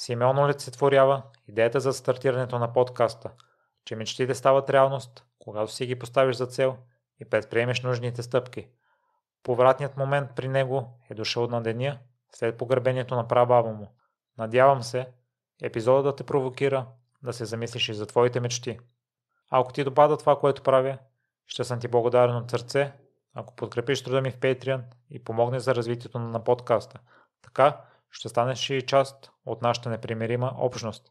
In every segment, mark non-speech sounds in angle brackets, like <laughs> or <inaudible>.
Симеон олицетворява идеята за стартирането на подкаста, че мечтите стават реалност, когато си ги поставиш за цел и предприемеш нужните стъпки. Повратният момент при него е дошъл на деня след погребението на прабаба му. Надявам се, епизодът да те провокира да се замислиш и за твоите мечти. Ако ти допада това, което правя, ще съм ти благодарен от сърце, ако подкрепиш труда ми в Patreon и помогнеш за развитието на подкаста. Така, ще станеш и част от нашата непримирима общност.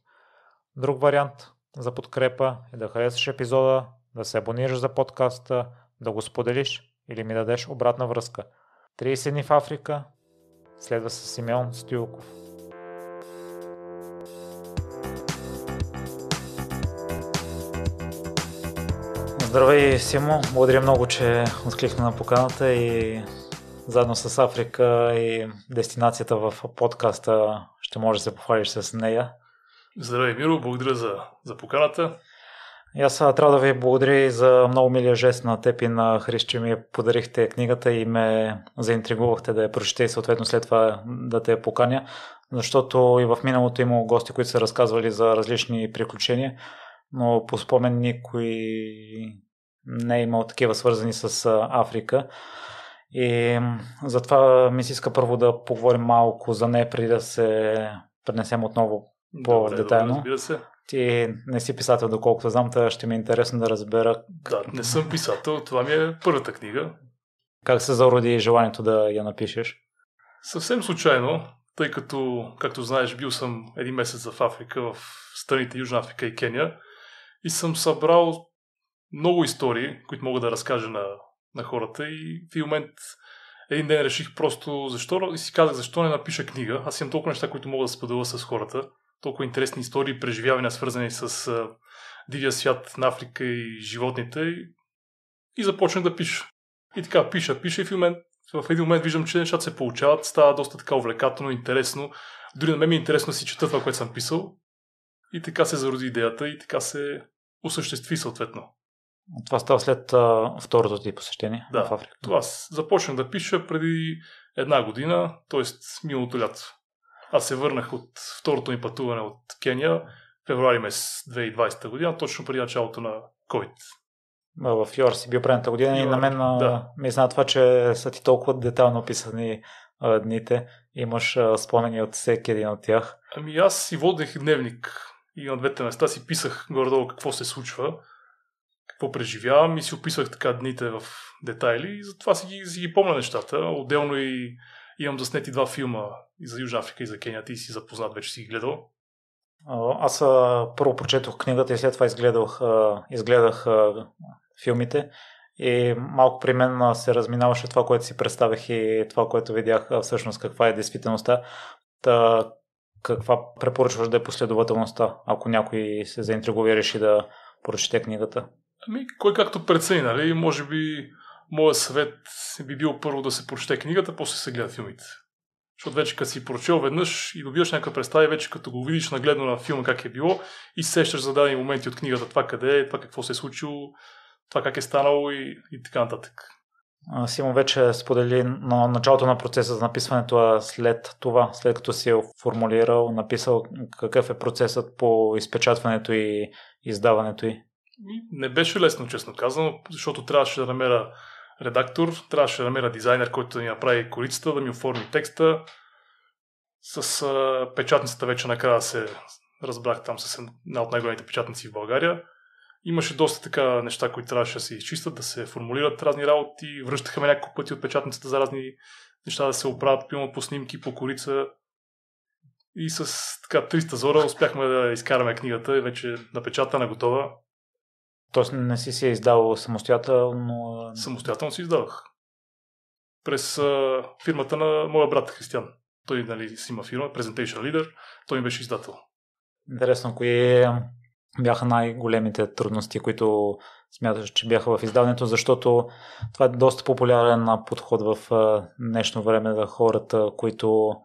Друг вариант за подкрепа е да харесаш епизода, да се абонираш за подкаста, да го споделиш или ми дадеш обратна връзка. 30 дни в Африка следва с Симеон Стилков. Здравей, Симо! Благодаря много, че откликна на поканата и заедно с Африка и дестинацията в подкаста ще може да се похвалиш с нея. Здравей, Миро, благодаря за, за поканата. И аз трябва да ви благодаря и за много милия жест на теб и на Хрис, че ми подарихте книгата и ме заинтригувахте да я прочете и съответно след това да те я поканя, защото и в миналото има гости, които са разказвали за различни приключения, но по спомен никой не е имал такива свързани с Африка. И затова ми се иска първо да поговорим малко за нея, преди да се пренесем отново по детайно Да, разбира се. Ти не си писател, доколкото знам, та ще ми е интересно да разбера. Да, не съм писател, това ми е първата книга. Как се зароди желанието да я напишеш? Съвсем случайно, тъй като, както знаеш, бил съм един месец в Африка, в страните Южна Африка и Кения и съм събрал много истории, които мога да разкажа на на хората и в един момент един ден реших просто защо и си казах защо не напиша книга. Аз имам толкова неща, които мога да споделя с хората. Толкова интересни истории преживявания, свързани с а, дивия свят на Африка и животните. И, и започнах да пиша. И така, пиша, пиша и в, момент, в един момент виждам, че нещата се получават. Става доста така увлекателно, интересно. Дори на мен ми е интересно да си чета това, което съм писал. И така се зароди идеята и така се осъществи съответно. Това става след а, второто ти посещение да, в Африка. Това започнах да пиша преди една година, т.е. миналото лято. Аз се върнах от второто ми пътуване от Кения, февруари месец 2020 година, точно преди началото на COVID. В Йор си бил предната година Йор, и на мен да. ми е знае това, че са ти толкова детално описани а, дните. Имаш а, спомени от всеки един от тях. Ами аз си водех дневник и на двете места си писах горе-долу какво се случва какво преживявам и си описах така дните в детайли и затова си ги, си ги помня нещата. Отделно и имам заснети два филма и за Южна Африка и за Кения. Ти си запознат, вече си ги гледал. Аз а, първо прочетох книгата и след това изгледах, а, изгледах а, филмите. И малко при мен се разминаваше това, което си представях и това, което видях всъщност каква е действителността. Та, каква препоръчваш да е последователността, ако някой се заинтригува и реши да прочете книгата? Ами, кой както прецени, нали? Може би моят съвет би бил първо да се прочете книгата, после се гледа филмите. Защото вече като си прочел веднъж и добиваш някаква представа, вече като го видиш нагледно на филма как е било и сещаш за дадени моменти от книгата, това къде е, това какво се е случило, това как е станало и, и така нататък. Симон вече сподели на началото на процеса за написването, а след това, след като си е формулирал, написал какъв е процесът по изпечатването и издаването й не беше лесно, честно казвам, защото трябваше да намеря редактор, трябваше да намеря дизайнер, който да ми направи корицата, да ми оформи текста. С а, печатницата вече накрая се разбрах там с една от най-големите печатници в България. Имаше доста така неща, които трябваше да се изчистят, да се формулират разни работи. Връщаха ме няколко пъти от печатницата за разни неща да се оправят, пилно по снимки, по корица. И с така 300 зора успяхме да изкараме книгата и вече напечатана, готова. Тоест не си се издавал самостоятелно? Самостоятелно си издавах. През а, фирмата на моя брат Християн. Той нали, си има фирма, Presentation Leader, той ми беше издател. Интересно, кои бяха най-големите трудности, които смяташ, че бяха в издаването, защото това е доста популярен подход в днешно време за хората, които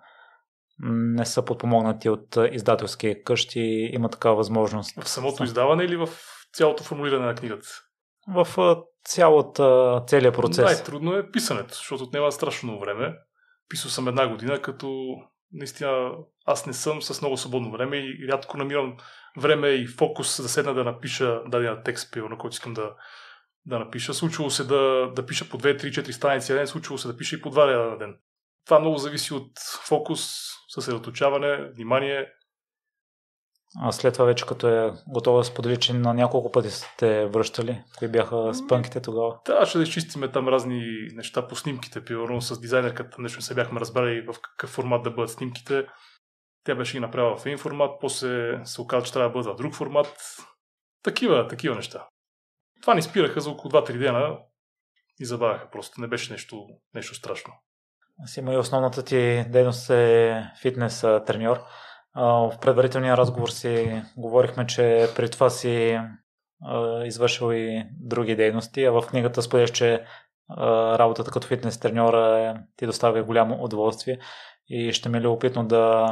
не са подпомогнати от издателски къщи, има такава възможност. В самото издаване или в цялото формулиране на книгата. В цялата, целият процес. Най-трудно е писането, защото отнема страшно много време. Писал съм една година, като наистина аз не съм с много свободно време и рядко намирам време и фокус да седна да напиша даден текст, на който искам да, да напиша. Случвало се да, да пиша по 2-3-4 страници на ден, случвало се да пиша и по 2 ряда на ден. Това много зависи от фокус, съсредоточаване, внимание, а след това вече като е готова да сподели, че на няколко пъти сте връщали, кои бяха ами, спънките тогава? Да, ще да изчистиме там разни неща по снимките, примерно с дизайнерката, нещо не се бяхме разбрали в какъв формат да бъдат снимките. Тя беше ги направила в един формат, после се оказа, че трябва да бъдат в друг формат. Такива, такива неща. Това ни спираха за около 2-3 дена и забавяха просто. Не беше нещо, нещо страшно. Аз има и основната ти дейност е фитнес треньор. В предварителния разговор си говорихме, че при това си извършил и други дейности, а в книгата споделяш, че работата като фитнес треньора е, ти доставя голямо удоволствие и ще ми е любопитно да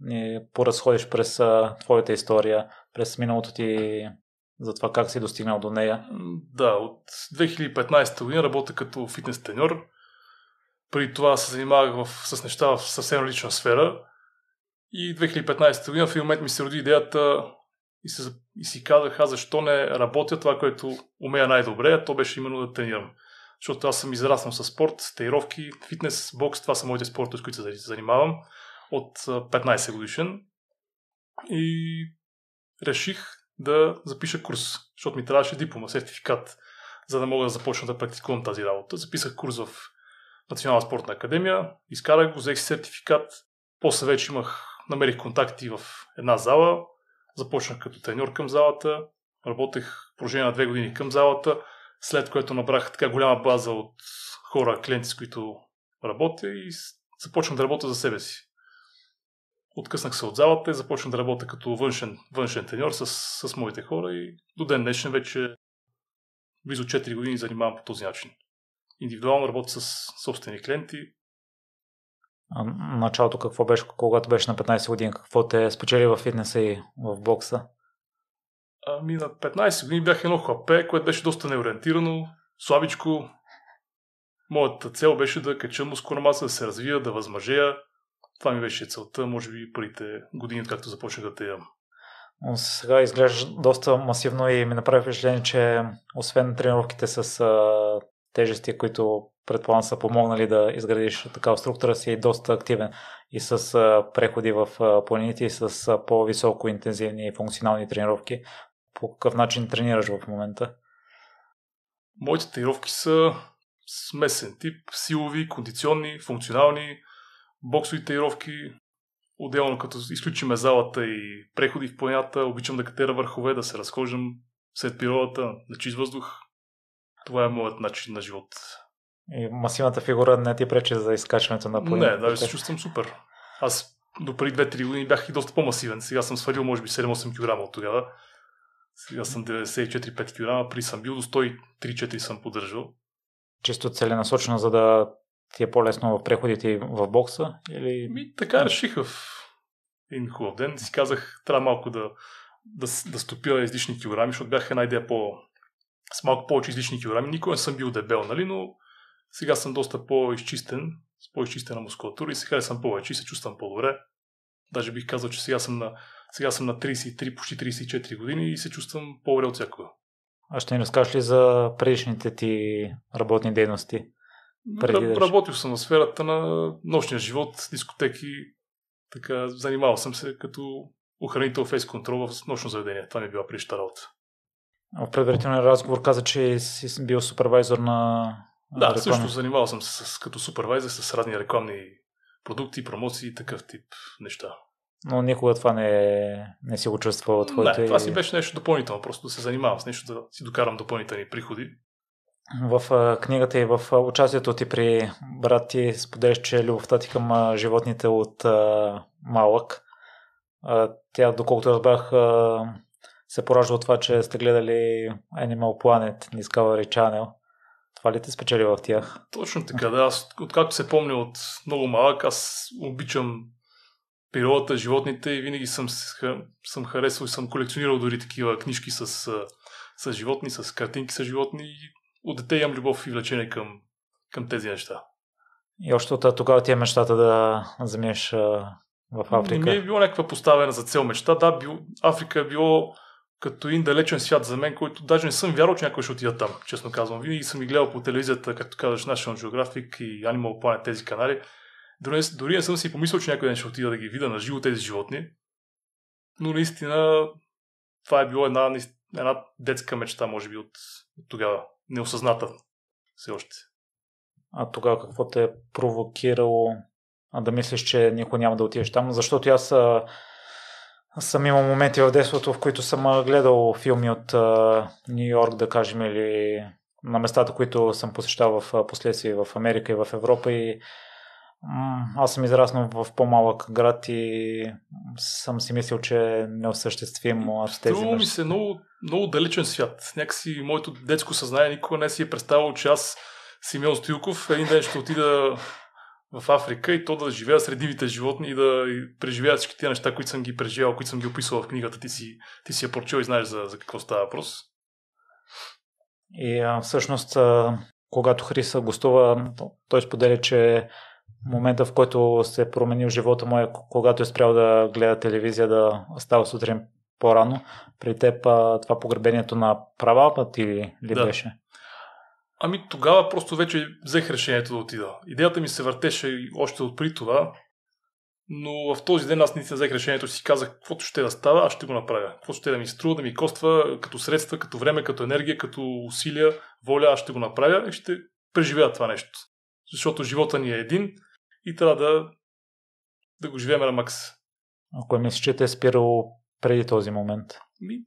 ни поразходиш през твоята история, през миналото ти за това как си достигнал до нея. Да, от 2015 година работя като фитнес треньор. При това се занимавах в, с неща в съвсем лична сфера. И 2015 година в един момент ми се роди идеята и, се, и си казах, а защо не работя това, което умея най-добре, а то беше именно да тренирам. Защото аз съм израснал с спорт, тренировки, фитнес, бокс, това са моите спорта, с които се занимавам от 15 годишен. И реших да запиша курс, защото ми трябваше диплома, сертификат, за да мога да започна да практикувам тази работа. Записах курс в Национална спортна академия, изкарах го, взех сертификат, после вече имах намерих контакти в една зала, започнах като треньор към залата, работех в продължение на две години към залата, след което набрах така голяма база от хора, клиенти, с които работя и започнах да работя за себе си. Откъснах се от залата и започнах да работя като външен, външен треньор с, с моите хора и до ден днешен вече близо 4 години занимавам по този начин. Индивидуално работя с собствени клиенти, началото какво беше, когато беше на 15 години, какво те е спечели в фитнеса и в бокса? Ами на 15 години бях едно хапе, което беше доста неориентирано, слабичко. Моята цел беше да кача мускулна маса, да се развия, да възмъжея. Това ми беше целта, може би първите години, както започнах да те ям. Сега изглеждаш доста масивно и ми направи впечатление, че освен тренировките с тежести, които предполагам са помогнали да изградиш такава структура, си е доста активен и с преходи в планините и с по-високо интензивни и функционални тренировки. По какъв начин тренираш в момента? Моите тренировки са смесен тип, силови, кондиционни, функционални, боксови тренировки. Отделно като изключиме залата и преходи в планята, обичам да катера върхове, да се разхождам след природата, на чист въздух, това е моят начин на живот. И масивната фигура не ти пречи за изкачването на поле. Не, да, се чувствам супер. Аз до преди 2-3 години бях и доста по-масивен. Сега съм свалил може би 7-8 кг от тогава. Сега съм 94-5 кг, при съм бил до 103-4 съм поддържал. Чисто целенасочено, за да ти е по-лесно в преходите в бокса? Или... Ми, така реших в един хубав ден. Си казах, трябва малко да, да, да стопя излишни килограми, защото бях една идея по с малко повече излишни килограми. Никога не съм бил дебел, нали, но сега съм доста по-изчистен, с по-изчистена мускулатура и сега съм повече и се чувствам по-добре. Даже бих казал, че сега съм на, сега съм на 33, почти 34 години и се чувствам по-добре от всякога. А ще ни разкажеш ли за предишните ти работни дейности? Преди да, работил съм в сферата на нощния живот, дискотеки. Така, занимавал съм се като охранител фейс контрол в нощно заведение. Това ми е била предишната работа в предварителния разговор каза, че си бил супервайзор на да, реклами. също занимавал съм се с, като супервайзър с разни рекламни продукти, промоции и такъв тип неща. Но никога това не, не си го чувствал от хората. Не, това си беше нещо допълнително, просто да се занимавам с нещо, да си докарам допълнителни приходи. В книгата и в участието ти при брат ти споделяш, че любовта ти към животните е от а, малък. А, тя, доколкото разбрах, а, се поражда от това, че сте гледали Animal Planet, Discovery Channel. Това ли те спечели в тях? Точно така, да. Аз, откакто се помня от много малък, аз обичам природата, животните и винаги съм, съм харесвал и съм колекционирал дори такива книжки с, с животни, с картинки с животни. И от дете имам любов и влечение към, към тези неща. И още от тогава ти е мечтата да заминеш в Африка? Не ми е било някаква поставена за цел мечта. Да, бил, Африка е било като един далечен свят за мен, който даже не съм вярвал, че някой ще отида там, честно казвам. Винаги съм ги гледал по телевизията, както казваш, National Geographic и Animal Planet, тези канали. Дори, дори не съм си помислил, че някой ден ще отида да ги видя на живо тези животни. Но наистина това е било една, една детска мечта, може би, от, от тогава. Неосъзната все още. А тогава какво те е провокирало а да мислиш, че никой няма да отидеш там? Защото аз аз съм имал моменти в детството, в които съм гледал филми от Нью Йорк, да кажем, или на местата, които съм посещал в последствие в Америка и в Европа и аз съм израснал в по-малък град и съм си мислил, че е неосъществимо в тези ми се много, много далечен свят. Някакси моето детско съзнание никога не си е представил че аз Симеон Стилков, един ден ще отида в Африка и то да живея сред дивите животни и да преживея всички тези неща, които съм ги преживял, които съм ги описал в книгата. Ти си, ти си я прочел и знаеш за, за какво става въпрос. И а, всъщност, а, когато Хриса гостува, той споделя, че момента, в който се е променил живота му е, когато е спрял да гледа телевизия, да става сутрин по-рано. При теб а, това погребението на права път или ли да. беше? Ами тогава просто вече взех решението да отида. Идеята ми се въртеше още от при това, но в този ден аз наистина взех решението, си казах, каквото ще да става, аз ще го направя. Каквото ще да ми струва, да ми коства като средства, като време, като енергия, като усилия, воля, аз ще го направя и ще преживея това нещо. Защото живота ни е един и трябва да, да го живеем на макс. Ако мислиш, че те е спирало преди този момент? Ми,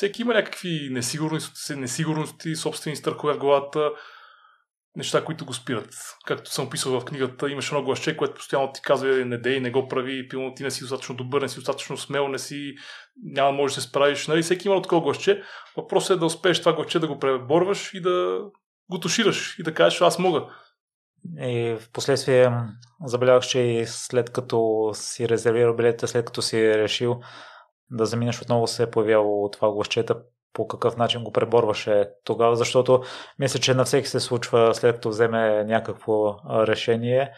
всеки има някакви несигурности, несигурности собствени страхове в главата, неща, които го спират. Както съм описал в книгата, имаш едно гласче, което постоянно ти казва «Е, не дей, не го прави, пилно ти не си достатъчно добър, не си достатъчно смел, не си, няма може да се справиш. Нали? Всеки има такова гласче. Въпросът е да успееш това гласче да го преборваш и да го тушираш и да кажеш аз мога. И е, в последствие забелявах, че след като си резервирал билета, след като си решил, да заминеш отново се е появяло това гласчета, по какъв начин го преборваше тогава, защото мисля, че на всеки се случва след като вземе някакво решение,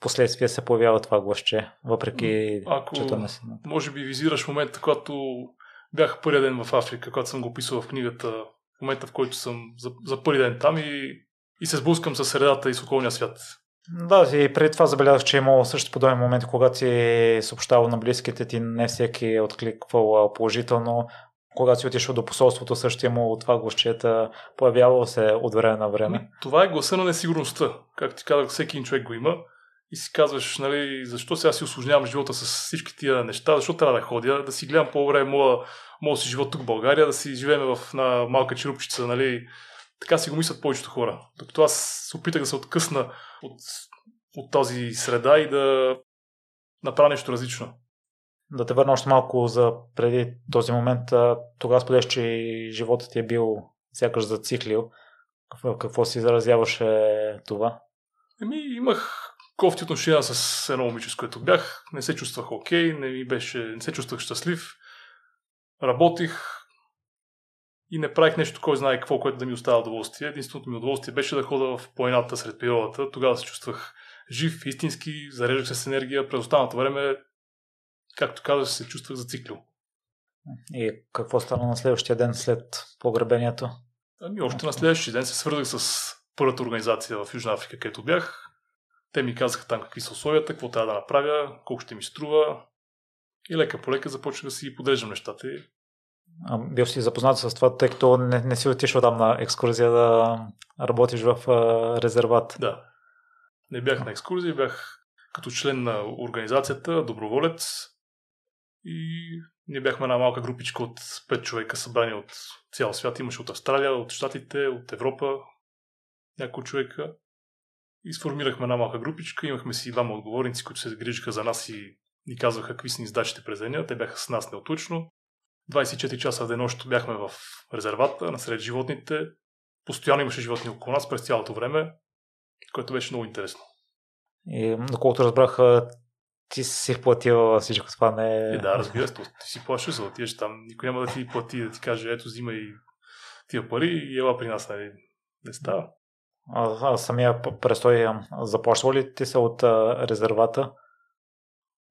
последствие се появява това гласче, въпреки Ако, чета на сина. Може би визираш момента, когато бях първи ден в Африка, когато съм го писал в книгата, в момента в който съм за, за първи ден там и, и се сблъскам с средата и с околния свят. Да, и преди това забелязах, че е имало също подобен момент, когато си съобщавал на близките ти, не всеки е откликвал положително. Когато си отишъл до посолството, също е имало това гласчета, появявало се от време на време. Ами, това е гласа на несигурността. Както ти казах, всеки човек го има и си казваш, нали, защо сега си осложнявам живота с всички тия неща, защо трябва да ходя, да си гледам по-добре моят си живот тук в България, да си живеем в малка черупчица, нали, така си го мислят повечето хора. Докато аз се опитах да се откъсна от, от тази среда и да направя нещо различно. Да те върна още малко за преди този момент. Тогава споделяш, че животът ти е бил сякаш зациклил. Какво, си заразяваше това? Еми, имах кофти отношения с едно момиче, с което бях. Не се чувствах окей, не, ми беше, не се чувствах щастлив. Работих, и не правих нещо, кой знае какво, което да ми остава удоволствие. Единственото ми удоволствие беше да хода в планината сред природата. Тогава се чувствах жив, истински, зареждах се с енергия. През останалото време, както казах, се чувствах зациклил. И какво стана на следващия ден след погребението? Ами, още на следващия ден се свързах с първата организация в Южна Африка, където бях. Те ми казаха там какви са условията, какво трябва да направя, колко ще ми струва. И лека по лека започнах да си подреждам нещата. И а, бил си запознат с това, тъй като не, не си отишъл там на екскурзия да работиш в а, резерват. Да. Не бях на екскурзия, бях като член на организацията, доброволец и ние бяхме една малка групичка от 5 човека, събрани от цял свят. Имаше от Австралия, от Штатите, от Европа, някои човека. И сформирахме една малка групичка, имахме си двама отговорници, които се грижиха за нас и ни казваха какви са ни задачите през деня. Те бяха с нас неотлучно. 24 часа в денощ бяхме в резервата, насред животните. Постоянно имаше животни около нас през цялото време, което беше много интересно. И доколкото разбрах, ти си платил всичко това, не... Е, да, разбира се, ти си плащаш за да отидеш там. Никой няма да ти плати, да ти каже, ето, взимай тия пари и ела при нас, нали? Не става. А, самия престой заплащал ли ти се от а, резервата?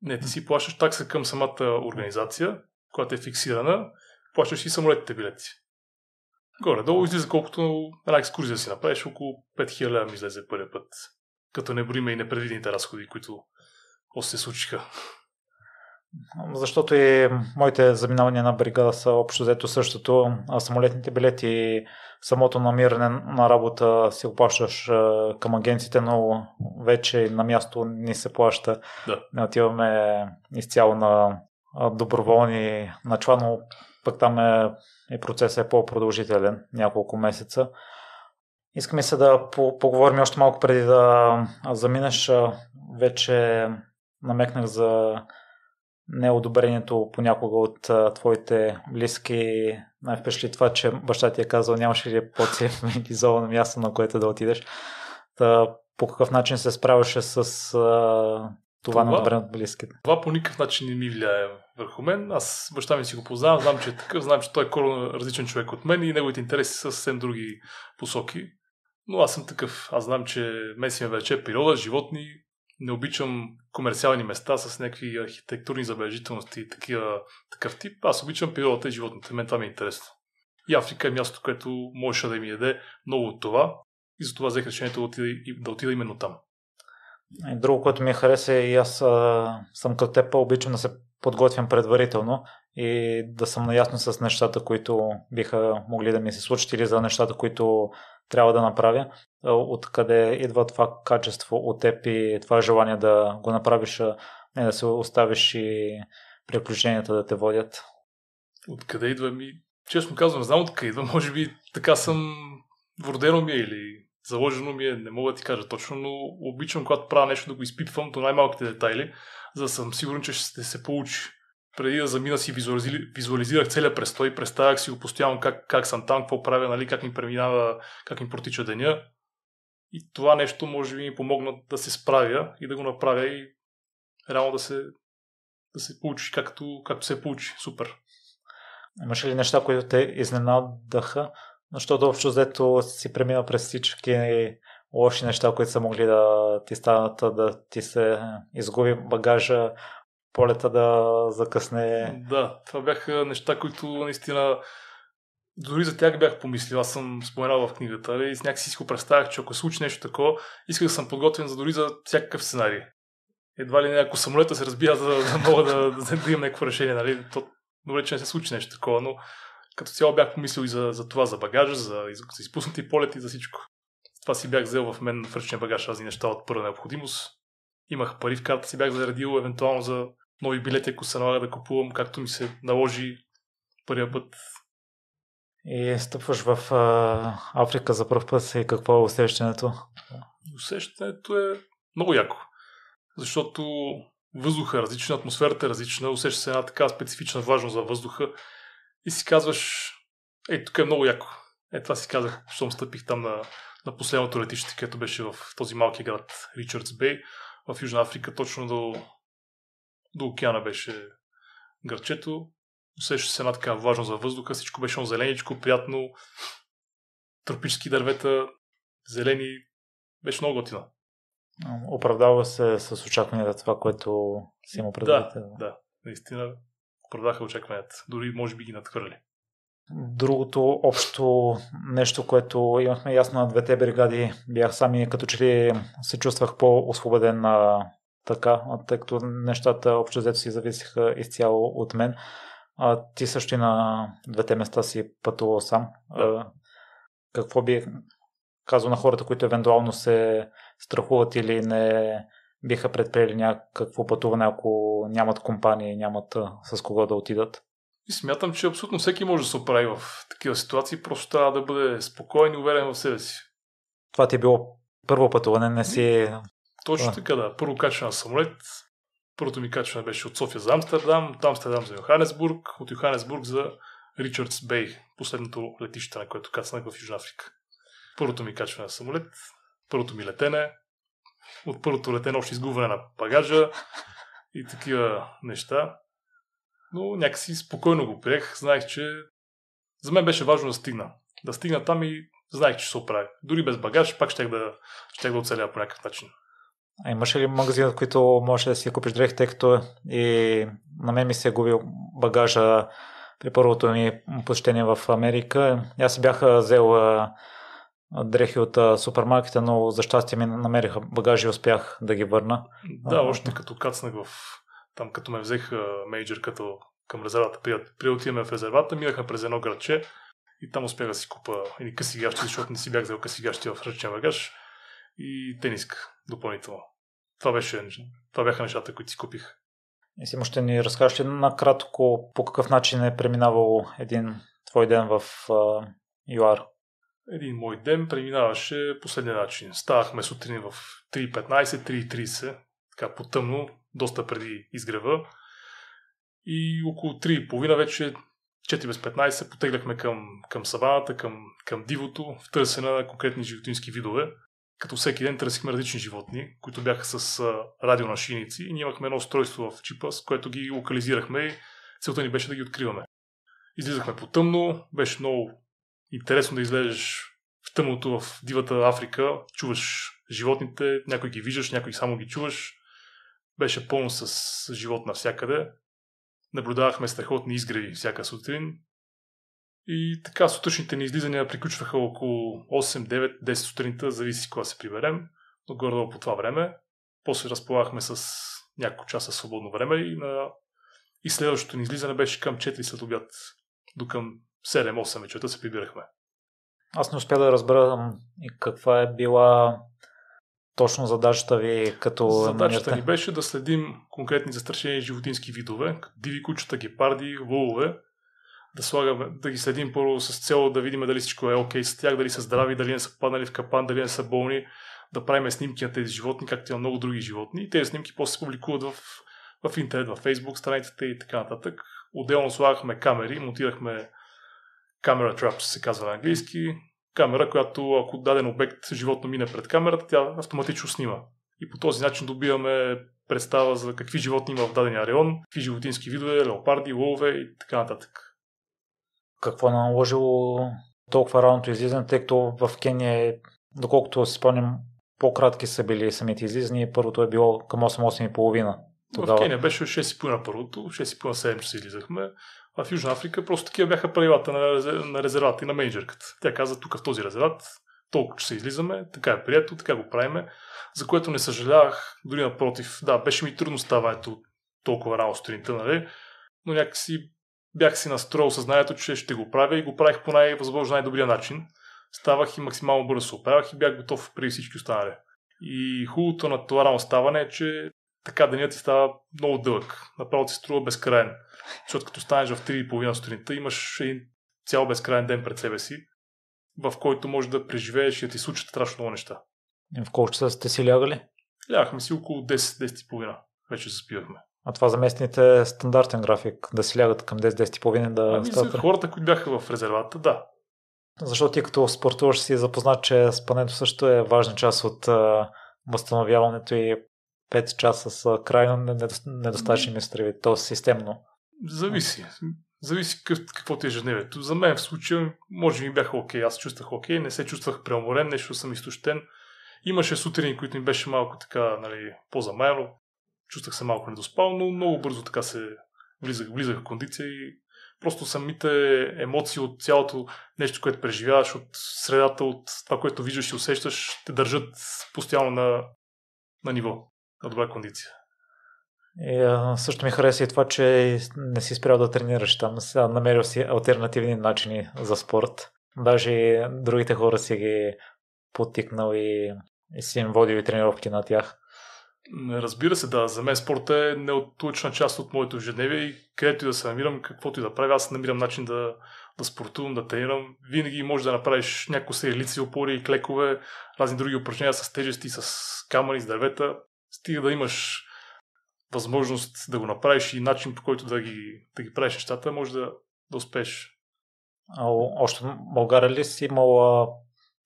Не, ти си плащаш такса към самата организация, която е фиксирана, плащаш и самолетните билети. Горе-долу излиза колкото една екскурзия си направиш, около 5000 ми излезе първия път. Като не броиме и непредвидените разходи, които после се случиха. Защото и моите заминавания на бригада са общо взето същото. А самолетните билети, самото намиране на работа си оплащаш към агенците, но вече на място не се плаща. Да. Не отиваме изцяло на доброволни начала, но пък там е, и е процесът е по-продължителен, няколко месеца. Искаме се да поговорим още малко преди да заминеш. Вече намекнах за неодобрението понякога от а, твоите близки. Най-впечатли това, че баща ти е казал, нямаше ли по-цивилизовано място, на което да отидеш. Та, по какъв начин се справяше с а, това, това на от близките. Това по никакъв начин не ми влияе върху мен. Аз баща ми си го познавам, знам, че е такъв, знам, че той е коренно различен човек от мен и неговите интереси са съвсем други посоки. Но аз съм такъв. Аз знам, че мен си ме вече природа, животни, не обичам комерциални места с някакви архитектурни забележителности и такива, такъв тип. Аз обичам природата и животните. Мен това ми е интересно. И Африка е място, което можеше да ми яде много от това. И затова взех решението да отида, да отида именно там. Друго, което ми е хареса е и аз а, съм като теб, обичам да се подготвям предварително и да съм наясно с нещата, които биха могли да ми се случат или за нещата, които трябва да направя. Откъде идва това качество от теб и това желание да го направиш, а не да се оставиш и приключенията да те водят? Откъде идва ми? Честно казвам, знам откъде идва. Може би така съм родено ми е или заложено ми е, не мога да ти кажа точно, но обичам когато правя нещо да го изпитвам до най-малките детайли, за да съм сигурен, че ще се получи. Преди да замина си визуализирах целият престой, представях си го постоянно как, как съм там, какво правя, нали, как ми преминава, как ми протича деня. И това нещо може би ми помогна да се справя и да го направя и реално да се, да се получи както, както се получи. Супер. Имаше ли неща, които те изненадаха защото общо взето си премина през всички лоши неща, които са могли да ти станат, да ти се е, изгуби багажа, полета да закъсне. Да, това бяха неща, които наистина дори за тях бях помислил. Аз съм споменал в книгата нали? и с някакси си го представях, че ако случи нещо такова, исках да съм подготвен за дори за всякакъв сценарий. Едва ли не, ако самолета се разбия, за да, да мога да, да, да имам някакво решение, нали? То, добре, че не се случи нещо такова, но като цяло бях помислил и за, за това, за багажа, за, за изпуснати полети, за всичко. Това си бях взел в мен в ръчния багаж разни неща от първа необходимост. Имах пари в карта, си бях заредил евентуално за нови билети, ако се налага да купувам, както ми се наложи първия път. И стъпваш в а, Африка за първ път и какво е усещането? Усещането е много яко, защото въздуха е атмосферата е различна, усеща се една така специфична влажност за въздуха, и си казваш, ей, тук е много яко. Е, това си казах, щом стъпих там на, на последното летище, където беше в този малки град Ричардс Бей, в Южна Африка, точно до, до океана беше гърчето. Усеща се една така важно за въздуха, всичко беше зеленичко, приятно, тропически дървета, зелени, беше много готино. Оправдава се с очакванията това, което си му предвидите. Да, да, наистина оправдаха очакванията. Дори може би ги надхвърли. Другото общо нещо, което имахме ясно на двете бригади, бях сами като че ли се чувствах по-освободен на така, тъй като нещата общо взето си зависеха изцяло от мен. А, ти също и на двете места си пътувал сам. Да. А, какво би казал на хората, които евентуално се страхуват или не биха предприели някакво пътуване, ако нямат компания и нямат с кого да отидат. И смятам, че абсолютно всеки може да се оправи в такива ситуации, просто трябва да бъде спокоен и уверен в себе си. Това ти е било първо пътуване, не си... Ами, точно така, да. Първо качване на самолет, първото ми качване беше от София за Амстердам, от Амстердам за Йоханесбург, от Йоханесбург за Ричардс Бей, последното летище, на което кацнах в Южна Африка. Първото ми качване на самолет, първото ми летене, от първото летене още изгубване на багажа и такива неща. Но някакси спокойно го приех. Знаех, че за мен беше важно да стигна. Да стигна там и знаех, че ще се оправя. Дори без багаж, пак ще да, ще да оцеля по някакъв начин. А имаше ли магазин, в който можеш да си купиш дрехи, тъй като и на мен ми се е губил багажа при първото ми посещение в Америка. Аз си бях взел дрехи от супермаркета, но за щастие ми намериха багажи и успях да ги върна. Да, още като кацнах в... Там като ме взех мейджор като към резервата, при отиваме в резервата, минаха през едно градче и там успях да си купа или къси гащи, защото не си бях взел къси гащи в ръчен багаж и тениска допълнително. Това, беше, това бяха нещата, които си купих. И си му ще ни разкажеш ли накратко по какъв начин е преминавал един твой ден в а, ЮАР? един мой ден преминаваше последния начин. Ставахме сутрин в 3.15-3.30, така потъмно, доста преди изгрева. И около 3.30 вече 4 без 15 потегляхме към, към саваната, към, към дивото, в търсена на конкретни животински видове. Като всеки ден търсихме различни животни, които бяха с радионашиници и ние имахме едно устройство в чипа, с което ги локализирахме и целта ни беше да ги откриваме. Излизахме по тъмно, беше много интересно да излезеш в тъмното в дивата Африка, чуваш животните, някой ги виждаш, някой само ги чуваш. Беше пълно с живот навсякъде. Наблюдавахме страхотни изгреви всяка сутрин. И така сутрешните ни излизания приключваха около 8, 9, 10 сутринта, зависи кога се приберем, но горе по това време. После разполагахме с няколко часа свободно време и, на... и следващото ни излизане беше към 4 след обяд, до към 7-8 вечерта се прибирахме. Аз не успя да разбера каква е била точно задачата ви като... Задачата ни беше да следим конкретни застрашени животински видове, диви кучета, гепарди, лулове, да, слагаме, да ги следим първо с цел да видим дали всичко е окей okay с тях, дали са здрави, дали не са паднали в капан, дали не са болни, да правим снимки на тези животни, както и на много други животни. И тези снимки после се публикуват в, в интернет, в Facebook страницата и така нататък. Отделно слагахме камери, монтирахме камера trap се казва на английски. Камера, която ако даден обект животно мине пред камерата, тя автоматично снима. И по този начин добиваме представа за какви животни има в дадения район, какви животински видове, леопарди, лове и така нататък. Какво е наложило толкова раното излизане, тъй като в Кения, е, доколкото си спомням, по-кратки са били самите излизани. Първото е било към 8-8,5. Тогава... В Кения беше 6,5 първото, 6,5-7 часа излизахме. А в Южна Африка просто такива бяха правилата на резервата и на менеджерката. Тя каза, тук в този резерват толкова, че се излизаме, така е прието, така го правиме, за което не съжалявах, дори напротив, да, беше ми трудно ето толкова рано сутринта, нали, но някакси бях си настроил съзнанието, че ще го правя и го правих по най-възможно най-добрия начин. Ставах и максимално бързо се оправях и бях готов при всички останали. И хубавото на това рано ставане е, че така денят ти става много дълъг. Направо ти се струва безкрайен. Защото като станеш в 3.30 сутринта, имаш един цял безкрайен ден пред себе си, в който може да преживееш и да ти случат страшно много неща. И е, в колко часа сте си лягали? Лягахме си около 10-10.30. Вече заспивахме. А това за местните е стандартен график, да си лягат към 10-10.30 да ами За хората, които бяха в резервата, да. Защото ти като спортуваш си е запознат, че спането също е важна част от възстановяването и 5 часа с крайно недостатъчни мистериви, то е системно. Зависи. Зависи какво ти е ежедневието. За мен в случая, може би бях окей, okay. аз чувствах окей, okay. не се чувствах преуморен, нещо съм изтощен. Имаше сутрини, които ми беше малко така, нали, по-замайло. Чувствах се малко недоспал, но много бързо така се влизах, влизах в кондиция и просто самите емоции от цялото нещо, което преживяваш, от средата, от това, което виждаш и усещаш, те държат постоянно на, на ниво, на добра кондиция. И, а, също ми хареса и това, че не си спрял да тренираш там. Сега намерил си альтернативни начини за спорт. Даже другите хора си ги потикнал и, и си им водил и тренировки на тях. Разбира се, да. За мен спорта е неотлучна част от моето ежедневие и където и да се намирам, каквото и да правя, аз намирам начин да, да спортувам, да тренирам. Винаги можеш да направиш някои серилици, опори, клекове, разни други упражнения с тежести, с камъни, с дървета. Стига да имаш възможност да го направиш и начин по който да ги, да ги правиш нещата, може да, да успееш. А, още България ли си имала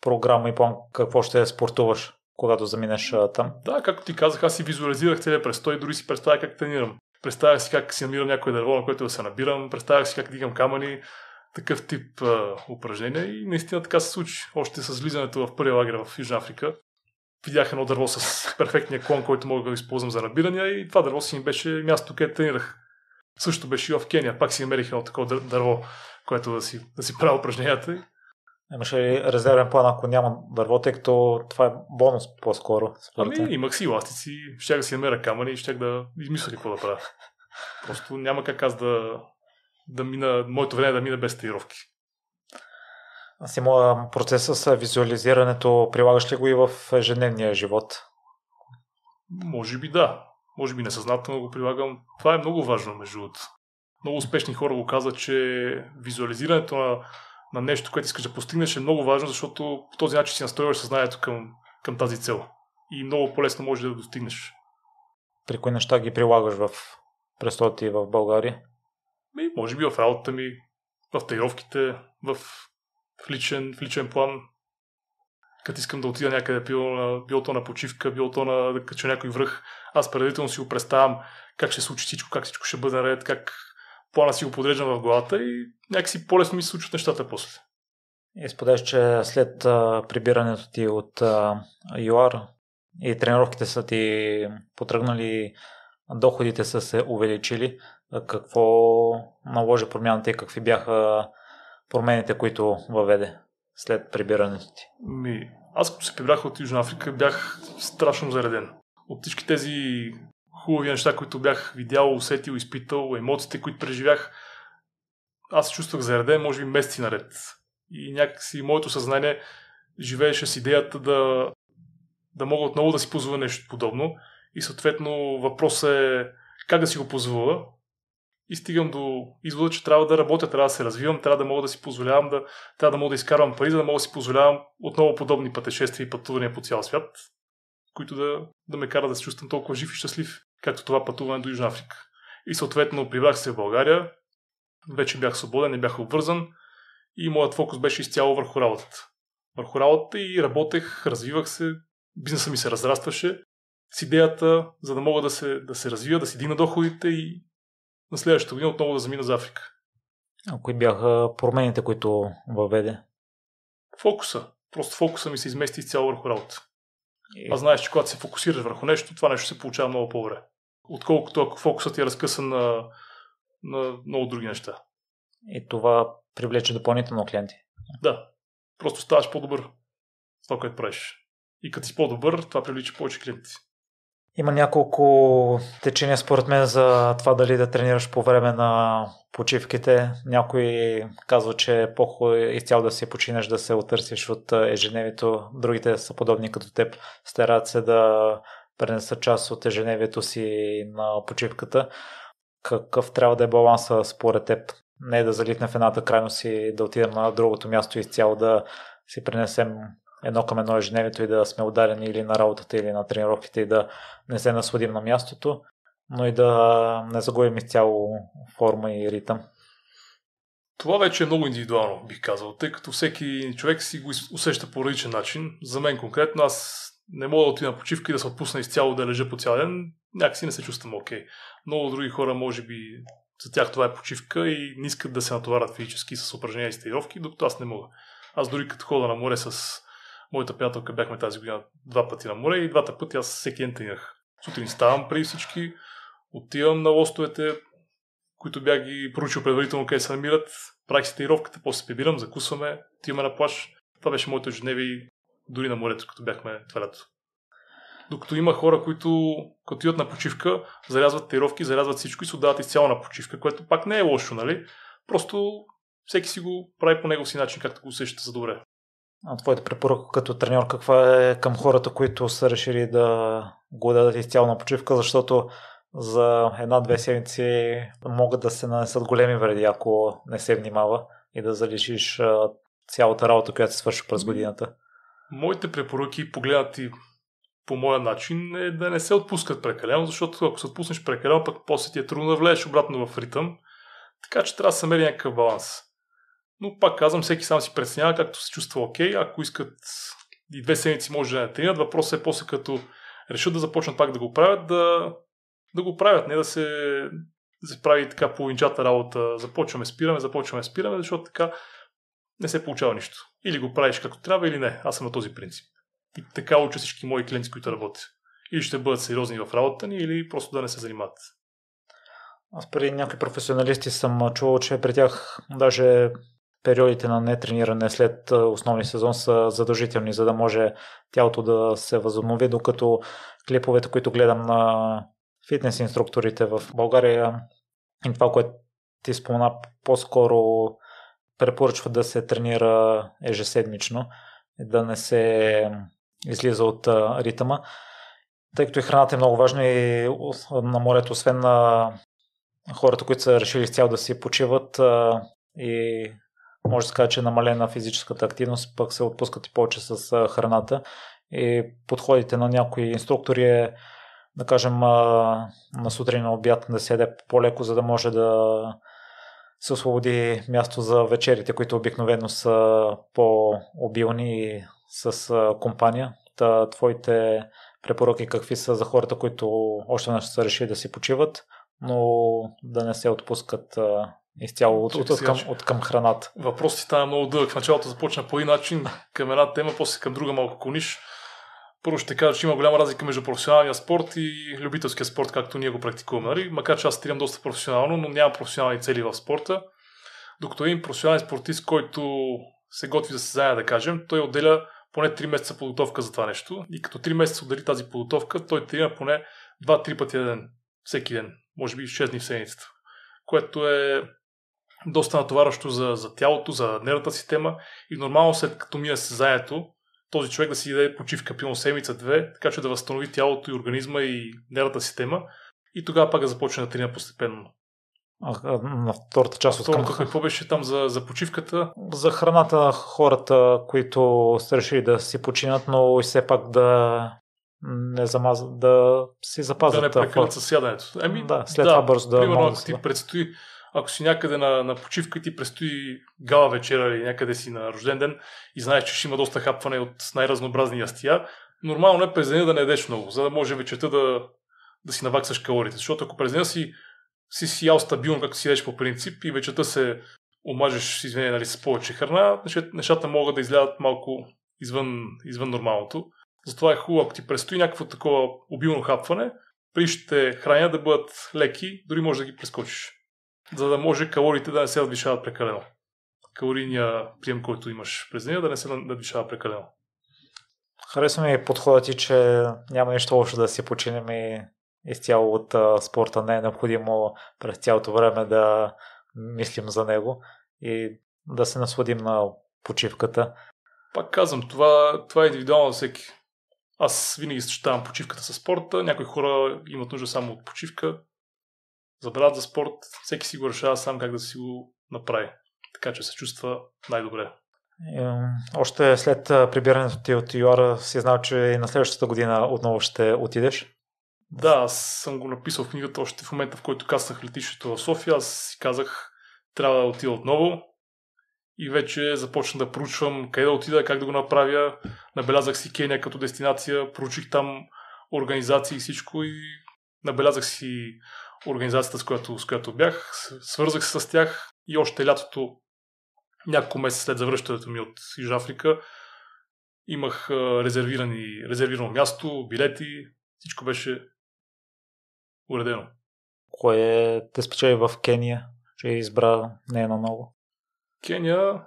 програма и план какво ще спортуваш, когато заминеш там? Да, както ти казах, аз си визуализирах целият престой, дори си представя как тренирам. Представях си как си намирам някое дърво, на което да се набирам, представях си как дигам камъни, такъв тип а, упражнения и наистина така се случи. Още с влизането в първия лагер в Южна Африка, видях едно дърво с перфектния клон, който мога да използвам за набирания и това дърво си им беше място, където тренирах. Също беше и в Кения, пак си намерих едно такова дърво, което да си, да си правя упражненията. Имаше ли резервен план, ако няма дърво, тъй като това е бонус по-скоро? Ами, имах си ластици, щях да си намеря камъни и щях да измисля какво да правя. Просто няма как аз да, да мина, моето време да мина без тренировки. Сима, процеса с визуализирането, прилагаш ли го и в ежедневния живот? Може би да. Може би несъзнателно го прилагам. Това е много важно, между другото. Много успешни хора го казват, че визуализирането на, на нещо, което искаш да постигнеш е много важно, защото по този начин си настроиваш съзнанието към, към тази цел. И много по-лесно можеш да достигнеш. При кои неща ги прилагаш в престоти в България? Ми, може би в работата ми, в тренировките, в в личен, в личен план, като искам да отида някъде, било, на, било то на почивка, било то на да кача някой връх, аз предварително си го представям как ще случи всичко, как всичко ще бъде наред, как плана си го подреждам в главата и някакси по-лесно ми се случват нещата после. споделяш, че след а, прибирането ти от ЮАР и тренировките са ти потръгнали, доходите са се увеличили. Какво наложи промяната и какви бяха промените, които въведе след прибирането ти? Ми, аз като се прибрах от Южна Африка, бях страшно зареден. От всички тези хубави неща, които бях видял, усетил, изпитал, емоциите, които преживях, аз се чувствах зареден, може би месеци наред. И някакси моето съзнание живееше с идеята да, да мога отново да си позволя нещо подобно. И съответно въпросът е как да си го позволя, и стигам до извода, че трябва да работя, трябва да се развивам, трябва да мога да си позволявам да, трябва да мога да изкарвам пари, за да мога да си позволявам отново подобни пътешествия и пътувания по цял свят, които да, да ме кара да се чувствам толкова жив и щастлив, както това пътуване до Южна Африка. И съответно прибрах се в България, вече бях свободен, не бях обвързан и моят фокус беше изцяло върху работата. Върху работата и работех, развивах се, бизнесът ми се разрастваше с идеята, за да мога да се, да се развия, да си дигна доходите и на следващата година отново да замина за Африка. А кои бяха промените, които въведе? Фокуса. Просто фокуса ми се измести изцяло върху работа. И... А знаеш, че когато се фокусираш върху нещо, това нещо се получава много по-добре. Отколкото ако фокусът ти е разкъсан на, на много други неща. И това привлече допълнително клиенти. Да. Просто ставаш по-добър в това, което правиш. И като си по-добър, това привлича повече клиенти. Има няколко течения според мен за това дали да тренираш по време на почивките. Някой казва, че е по-хубаво изцяло да си починеш, да се отърсиш от е, ежедневието. Другите са подобни като теб. Старат се да пренесат част от ежедневието си на почивката. Какъв трябва да е баланса според теб? Не е да залитне в едната крайност и да отидем на другото място изцяло да си пренесем едно към едно ежедневието и да сме ударени или на работата, или на тренировките и да не се насладим на мястото, но и да не загубим изцяло форма и ритъм. Това вече е много индивидуално, бих казал, тъй като всеки човек си го усеща по различен начин. За мен конкретно аз не мога да отида на почивка и да се отпусна изцяло да лежа по цял ден. Някакси не се чувствам окей. Много други хора, може би, за тях това е почивка и не искат да се натоварят физически с упражнения и стейровки, докато аз не мога. Аз дори като хода на море с моята приятелка бяхме тази година два пъти на море и двата пъти аз всеки ден тренирах. Сутрин ставам при всички, отивам на лостовете, които бях ги проучил предварително къде се намират, правих си тренировката, после се прибирам, закусваме, отиваме на плаш. Това беше моето ежедневие и дори на морето, като бяхме това лято. Докато има хора, които като идват на почивка, зарязват тренировки, зарязват всичко и се отдават изцяло на почивка, което пак не е лошо, нали? Просто всеки си го прави по него си начин, както го усеща за добре. А твоята препоръка като треньор каква е към хората, които са решили да го дадат изцяло на почивка, защото за една-две седмици могат да се нанесат големи вреди, ако не се внимава и да залишиш цялата работа, която се свърши през годината. Моите препоръки, погледнати по моя начин, е да не се отпускат прекалено, защото ако се отпуснеш прекалено, пък после ти е трудно да влезеш обратно в ритъм. Така че трябва да се мери някакъв баланс. Но пак казвам, всеки сам си преценява както се чувства окей. Okay. Ако искат и две седмици може да не тренират, въпросът е после като решат да започнат пак да го правят, да, да го правят, не да се, да се прави така половинчата работа. Започваме, спираме, започваме, спираме, защото така не се получава нищо. Или го правиш както трябва, или не. Аз съм на този принцип. И така уча всички мои клиенти, които работят. Или ще бъдат сериозни в работата ни, или просто да не се занимават. Аз преди някои професионалисти съм чувал, че при тях даже периодите на нетрениране след основния сезон са задължителни, за да може тялото да се възобнови, докато клиповете, които гледам на фитнес инструкторите в България и това, което ти спомена по-скоро препоръчва да се тренира ежеседмично, да не се излиза от ритъма. Тъй като и храната е много важна и на морето, освен на хората, които са решили с цял да си почиват и може да се каже, че е намалена физическата активност, пък се отпускат и повече с храната. И подходите на някои инструктори е да кажем на сутрин на обяд да се по-леко, за да може да се освободи място за вечерите, които обикновено са по-обилни и с компания. Та, твоите препоръки какви са за хората, които още не са решили да си почиват, но да не се отпускат Изцяло от, от, от, към, от към храната. Въпросът стана много дълъг. В началото започна по един начин към една тема, после към друга малко кониш. Първо ще кажа, че има голяма разлика между професионалния спорт и любителския спорт, както ние го практикуваме. Нали? Макар че аз стрелям доста професионално, но нямам професионални цели в спорта. Докато един професионален спортист, който се готви за състезание, да кажем, той отделя поне 3 месеца подготовка за това нещо. И като 3 месеца отдели тази подготовка, той тренира поне 2-3 пъти на ден. Всеки ден. Може би 6 дни в седмицата. Което е доста натоваращо за, за тялото, за нервната система и нормално след като мина състезанието, този човек да си даде почивка, пилно седмица-две, така че да възстанови тялото и организма и нервната система и тогава пак да започне да тренира постепенно. А, на втората част от втората, какво беше там за, за почивката? За храната на хората, които са решили да си починат, но и все пак да не замазат да си запазят. Да не прекалят със сядането. Ами, да, след да, това бързо да. Примерно, ако ти да. предстои ако си някъде на, на почивка и ти предстои гала вечера или някъде си на рожден ден и знаеш, че ще има доста хапване от най-разнообразни ястия, нормално е през деня да не едеш много, за да може вечерта да, да си наваксаш калорите. Защото ако през деня си, си си ял стабилно, както си ядеш по принцип и вечерта се омажеш, с извинение, нали, с повече храна, нещата могат да излядат малко извън, извън нормалното. Затова е хубаво, ако ти предстои някакво такова обилно хапване, прищите храня да бъдат леки, дори може да ги прескочиш за да може калориите да не се надвишават прекалено. Калорийния прием, който имаш през деня, да не се надвишава прекалено. Харесва ми подходът ти, че няма нищо лошо да си починем и изцяло от а, спорта. Не е необходимо през цялото време да мислим за него и да се насладим на почивката. Пак казвам, това, това е индивидуално всеки. Аз винаги съчетавам почивката с спорта. Някои хора имат нужда само от почивка, забелязат за спорт, всеки си го решава сам как да си го направи. Така че се чувства най-добре. Е, още след прибирането ти от Юара си е знал, че и на следващата година отново ще отидеш? Да, аз съм го написал в книгата още в момента, в който каснах летището в София. Аз си казах, трябва да отида отново. И вече започна да проучвам къде да отида, как да го направя. Набелязах си Кения като дестинация, проучих там организации и всичко и набелязах си организацията, с която, с която бях. Свързах се с тях и още лятото, няколко месеца след завръщането ми от Южна Африка, имах резервирани, резервирано място, билети, всичко беше уредено. Кое те спечели в Кения, че избра не е на много? Кения,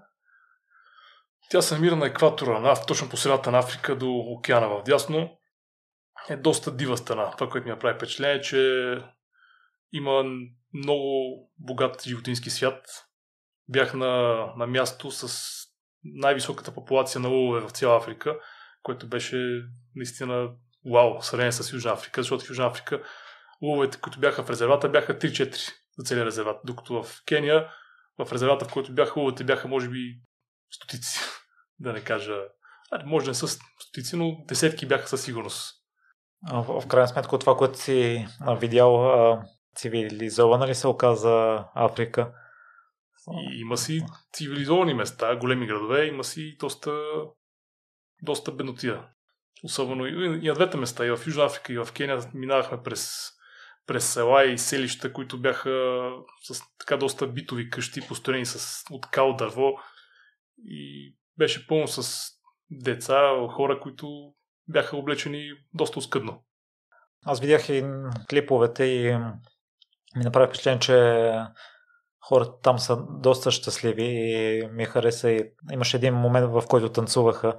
тя се намира на екватора, на, точно по средата на Африка до океана в дясно. Е доста дива страна. Това, което ми направи впечатление е, че има много богат животински свят. Бях на, на място с най-високата популация на лъвове в цяла Африка, което беше наистина вау, сравнение с Южна Африка, защото в Южна Африка лъвовете, които бяха в резервата, бяха 3-4 за целия резерват, докато в Кения, в резервата, в който бяха лъвовете, бяха може би стотици, <laughs> да не кажа. А, може да не са стотици, но десетки бяха със сигурност. В, в крайна сметка, това, което си видял, Цивилизована ли се оказа Африка? И има си цивилизовани места, големи градове, има си доста, доста беднотия. Особено и, и на двете места, и в Южна Африка, и в Кения минавахме през, през села и селища, които бяха с така доста битови къщи, построени с, от кал дърво. И беше пълно с деца, хора, които бяха облечени доста оскъдно. Аз видях и клиповете и ми направи впечатление, че хората там са доста щастливи и ми хареса и имаше един момент, в който танцуваха.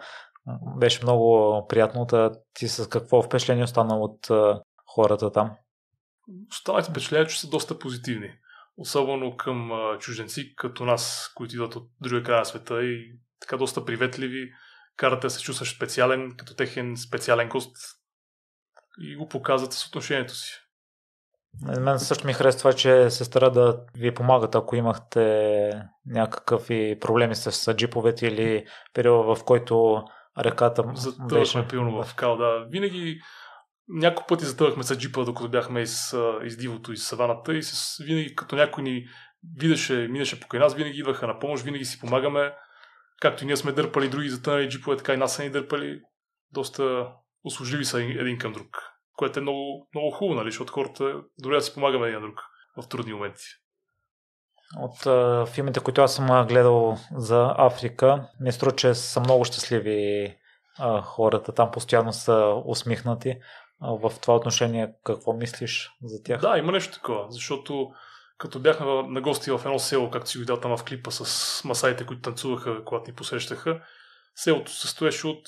Беше много приятно. Та ти с какво впечатление е остана от хората там? Остават впечатление, че са доста позитивни. Особено към чужденци като нас, които идват от другия край на света и така доста приветливи. Карате се чувстваш специален, като техен специален гост и го показват с отношението си. Мен също ми харесва това, че се стара да ви помагат, ако имахте някакви проблеми с джиповете или периода, в който реката Затъвахме беше... пилно в кал, да. Винаги няколко пъти затъвахме с джипа, докато бяхме из, из дивото и из саваната и с, винаги като някой ни видеше, минеше покрай нас, винаги идваха на помощ, винаги си помагаме. Както и ние сме дърпали други затънали джипове, така и нас са ни дърпали. Доста услужливи са един към друг което е много, много хубаво, нали, защото хората дори да си помагаме един друг в трудни моменти. От а, филмите, които аз съм гледал за Африка, ми е струва, че са много щастливи а, хората. Там постоянно са усмихнати. А, в това отношение, какво мислиш за тях? Да, има нещо такова, защото като бяхме на гости в едно село, както си видял там в клипа с масаите, които танцуваха, когато ни посрещаха, селото се състоеше от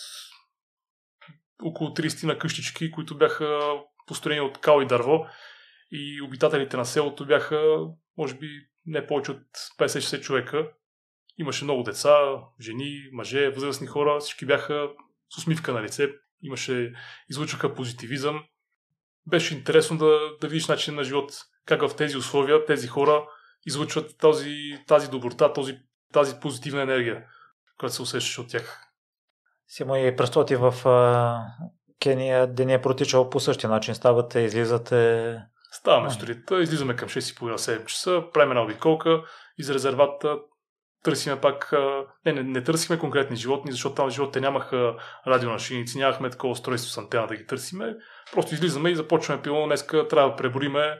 около 30 на къщички, които бяха построени от кал и дърво и обитателите на селото бяха, може би, не повече от 50-60 човека. Имаше много деца, жени, мъже, възрастни хора, всички бяха с усмивка на лице, имаше, излучваха позитивизъм. Беше интересно да, да видиш начин на живот, как в тези условия тези хора излучват тази, тази доброта, този, тази позитивна енергия, която се усещаш от тях. Симо и престоти в а, Кения ден е протичал по същия начин. Ставате, излизате. Ставаме сутринта, излизаме към 6.30-7 часа, правим една обиколка из резервата, търсиме пак... Не, не, не търсихме конкретни животни, защото там животните нямаха радионашиници, нямахме такова устройство с антена да ги търсиме. Просто излизаме и започваме пило. Днеска трябва да преброиме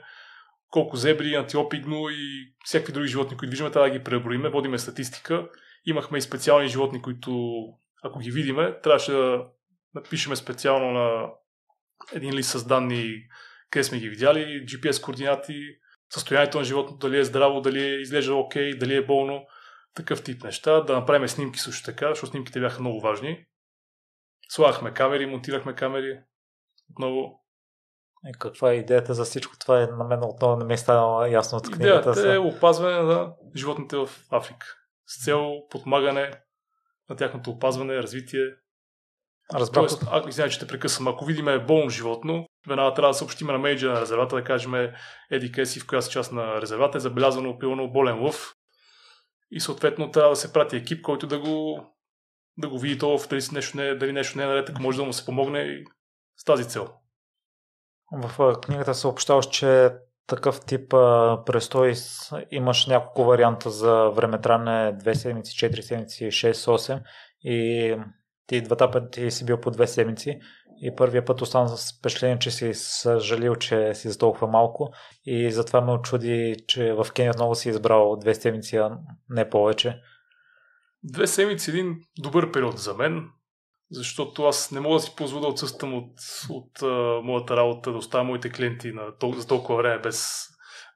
колко зебри, антиопи, гну и всякакви други животни, които виждаме, трябва да ги преброиме. Водиме статистика. Имахме и специални животни, които ако ги видиме, трябваше да напишеме специално на един лист с данни, къде сме ги видяли, GPS координати, състоянието на животното, дали е здраво, дали е изглежда окей, дали е болно, такъв тип неща. Да направим снимки също така, защото снимките бяха много важни. Слагахме камери, монтирахме камери. Отново и е, каква е идеята за всичко това? Е, на мен отново не ми е станало ясно от книгата. Идеята са. е опазване на животните в Африка с цел подмагане на тяхното опазване, развитие. Разбрах. Тоест, ако извиня, че те прекъсвам, ако видим болно животно, веднага трябва да съобщим на менеджера на резервата, да кажем еди Кеси в коя си част на резервата е забелязано пилно болен лъв и съответно трябва да се прати екип, който да го, да го види то, дали нещо, не, дали нещо не е наред, ако може да му се помогне и с тази цел. В книгата се съобщаваш, че такъв тип а, престой имаш няколко варианта за времетране 2 седмици, 4 седмици, 6, 8 и ти двата пъти си бил по 2 седмици и първия път остана с впечатление, че си съжалил, че си за толкова малко и затова ме очуди, че в Кения отново си избрал две седмици, а не повече. Две седмици един добър период за мен защото аз не мога да си позволя да отсъствам от, от а, моята работа, да оставя моите клиенти на, тол- за толкова време без,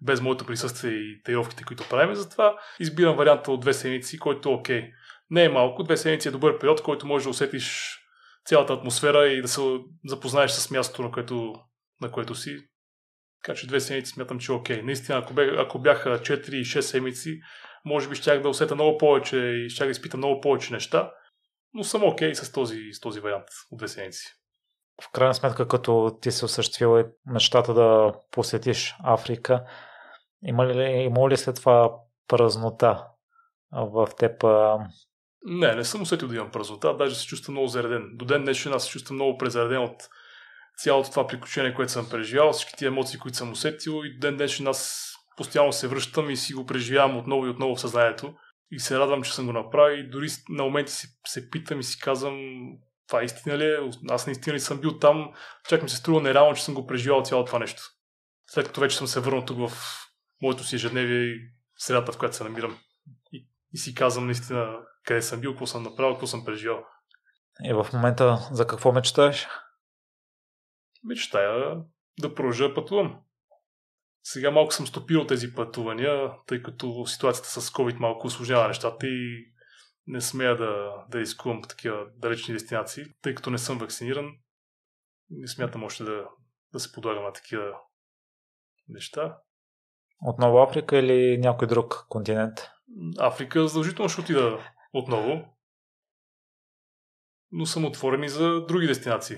без моето присъствие и тренировките, които правим. Затова избирам варианта от две седмици, който е окей. Не е малко, две седмици е добър период, който може да усетиш цялата атмосфера и да се запознаеш с мястото, на което, на което си. Така че две седмици смятам, че е окей. Наистина, ако, бе, ако бяха 4 6 седмици, може би щях да усета много повече и щях да изпитам много повече неща. Но съм окей okay с този, с този вариант от две седмици. В крайна сметка, като ти се осъществила мечтата да посетиш Африка, има ли, има ли след това празнота в теб? Не, не съм усетил да имам празнота, даже се чувствам много зареден. До ден днешен аз се чувствам много презареден от цялото това приключение, което съм преживял, всички тия емоции, които съм усетил и до ден днешен аз постоянно се връщам и си го преживявам отново и отново в съзнанието и се радвам, че съм го направил. И дори на момента се, се питам и си казвам, това истина ли е? Аз наистина ли съм бил там? Чак ми се струва нереално, че съм го преживял цялото това нещо. След като вече съм се върнал тук в моето си ежедневие и средата, в която се намирам. И, и си казвам наистина къде съм бил, какво съм направил, какво съм преживял. И в момента за какво мечтаеш? Мечтая да продължа пътувам. Сега малко съм стопил тези пътувания, тъй като ситуацията с COVID малко осложнява нещата и не смея да, да рискувам такива далечни дестинации, тъй като не съм вакциниран. Не смятам още да, да се подлагам на такива неща. Отново Африка или някой друг континент? Африка задължително ще отида отново. Но съм отворен и за други дестинации.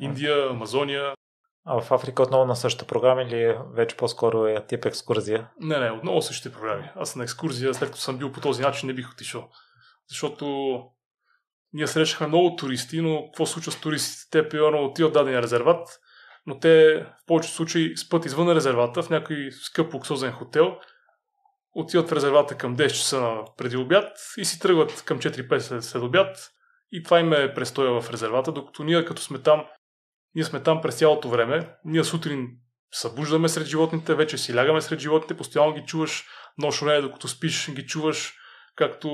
Индия, Амазония, а в Африка отново на същата програма или е вече по-скоро е тип екскурзия? Не, не, отново същите програми. Аз на екскурзия, след като съм бил по този начин, не бих отишъл. Защото ние срещахме много туристи, но какво случва с туристите? Те, пиорно отиват даден резерват, но те в повечето случаи спът извън резервата в някой скъп луксозен хотел, отиват в резервата към 10 часа преди обяд и си тръгват към 4-5 след обяд и това им е престоя в резервата, докато ние като сме там ние сме там през цялото време. Ние сутрин събуждаме сред животните, вече си лягаме сред животните, постоянно ги чуваш нощно време, докато спиш, ги чуваш, както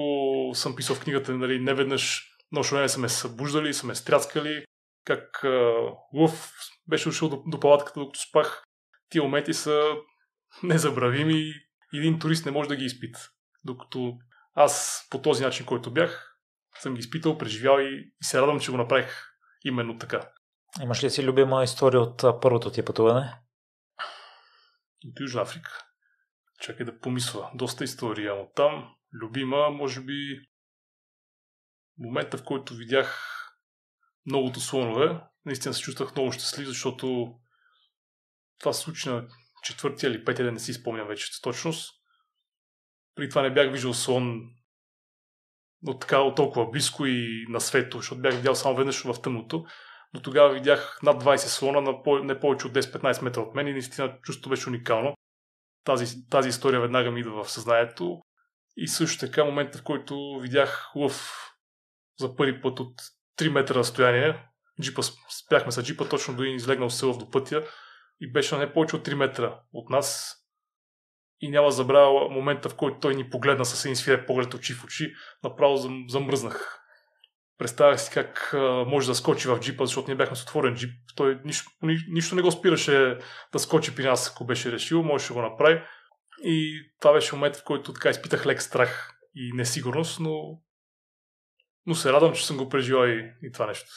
съм писал в книгата, нали, не веднъж нощно време сме събуждали, сме стряскали, как а, лъв беше дошъл до, до палатката, докато спах. Тия моменти са незабравими и един турист не може да ги изпита. Докато аз по този начин, който бях, съм ги изпитал, преживял и, и се радвам, че го направих именно така. Имаш ли си любима история от първото ти пътуване? От Южна Африка. Чакай да помисля. Доста история, от там любима, може би момента, в който видях многото слонове, наистина се чувствах много щастлив, защото това се случи на четвъртия или петия ден, не си спомням вече с точност. При това не бях виждал слон от така от толкова близко и на свето, защото бях видял само веднъж в тъмното. До тогава видях над 20 слона на по- не повече от 10-15 метра от мен и наистина чувството беше уникално. Тази, тази история веднага ми идва в съзнанието. И също така момента, в който видях лъв за първи път от 3 метра разстояние, джипа, спяхме с джипа точно до един излегнал лъв до пътя и беше на не повече от 3 метра от нас. И няма забравя момента, в който той ни погледна с един свиреп поглед очи в очи. Направо замръзнах Представях си как а, може да скочи в джипа, защото ние бяхме с отворен джип. Той нищо, ни, нищо не го спираше да скочи при нас, ако беше решил, можеше да го направи. И това беше момент, в който така изпитах лек страх и несигурност, но, но се радвам, че съм го преживял и, и това нещо.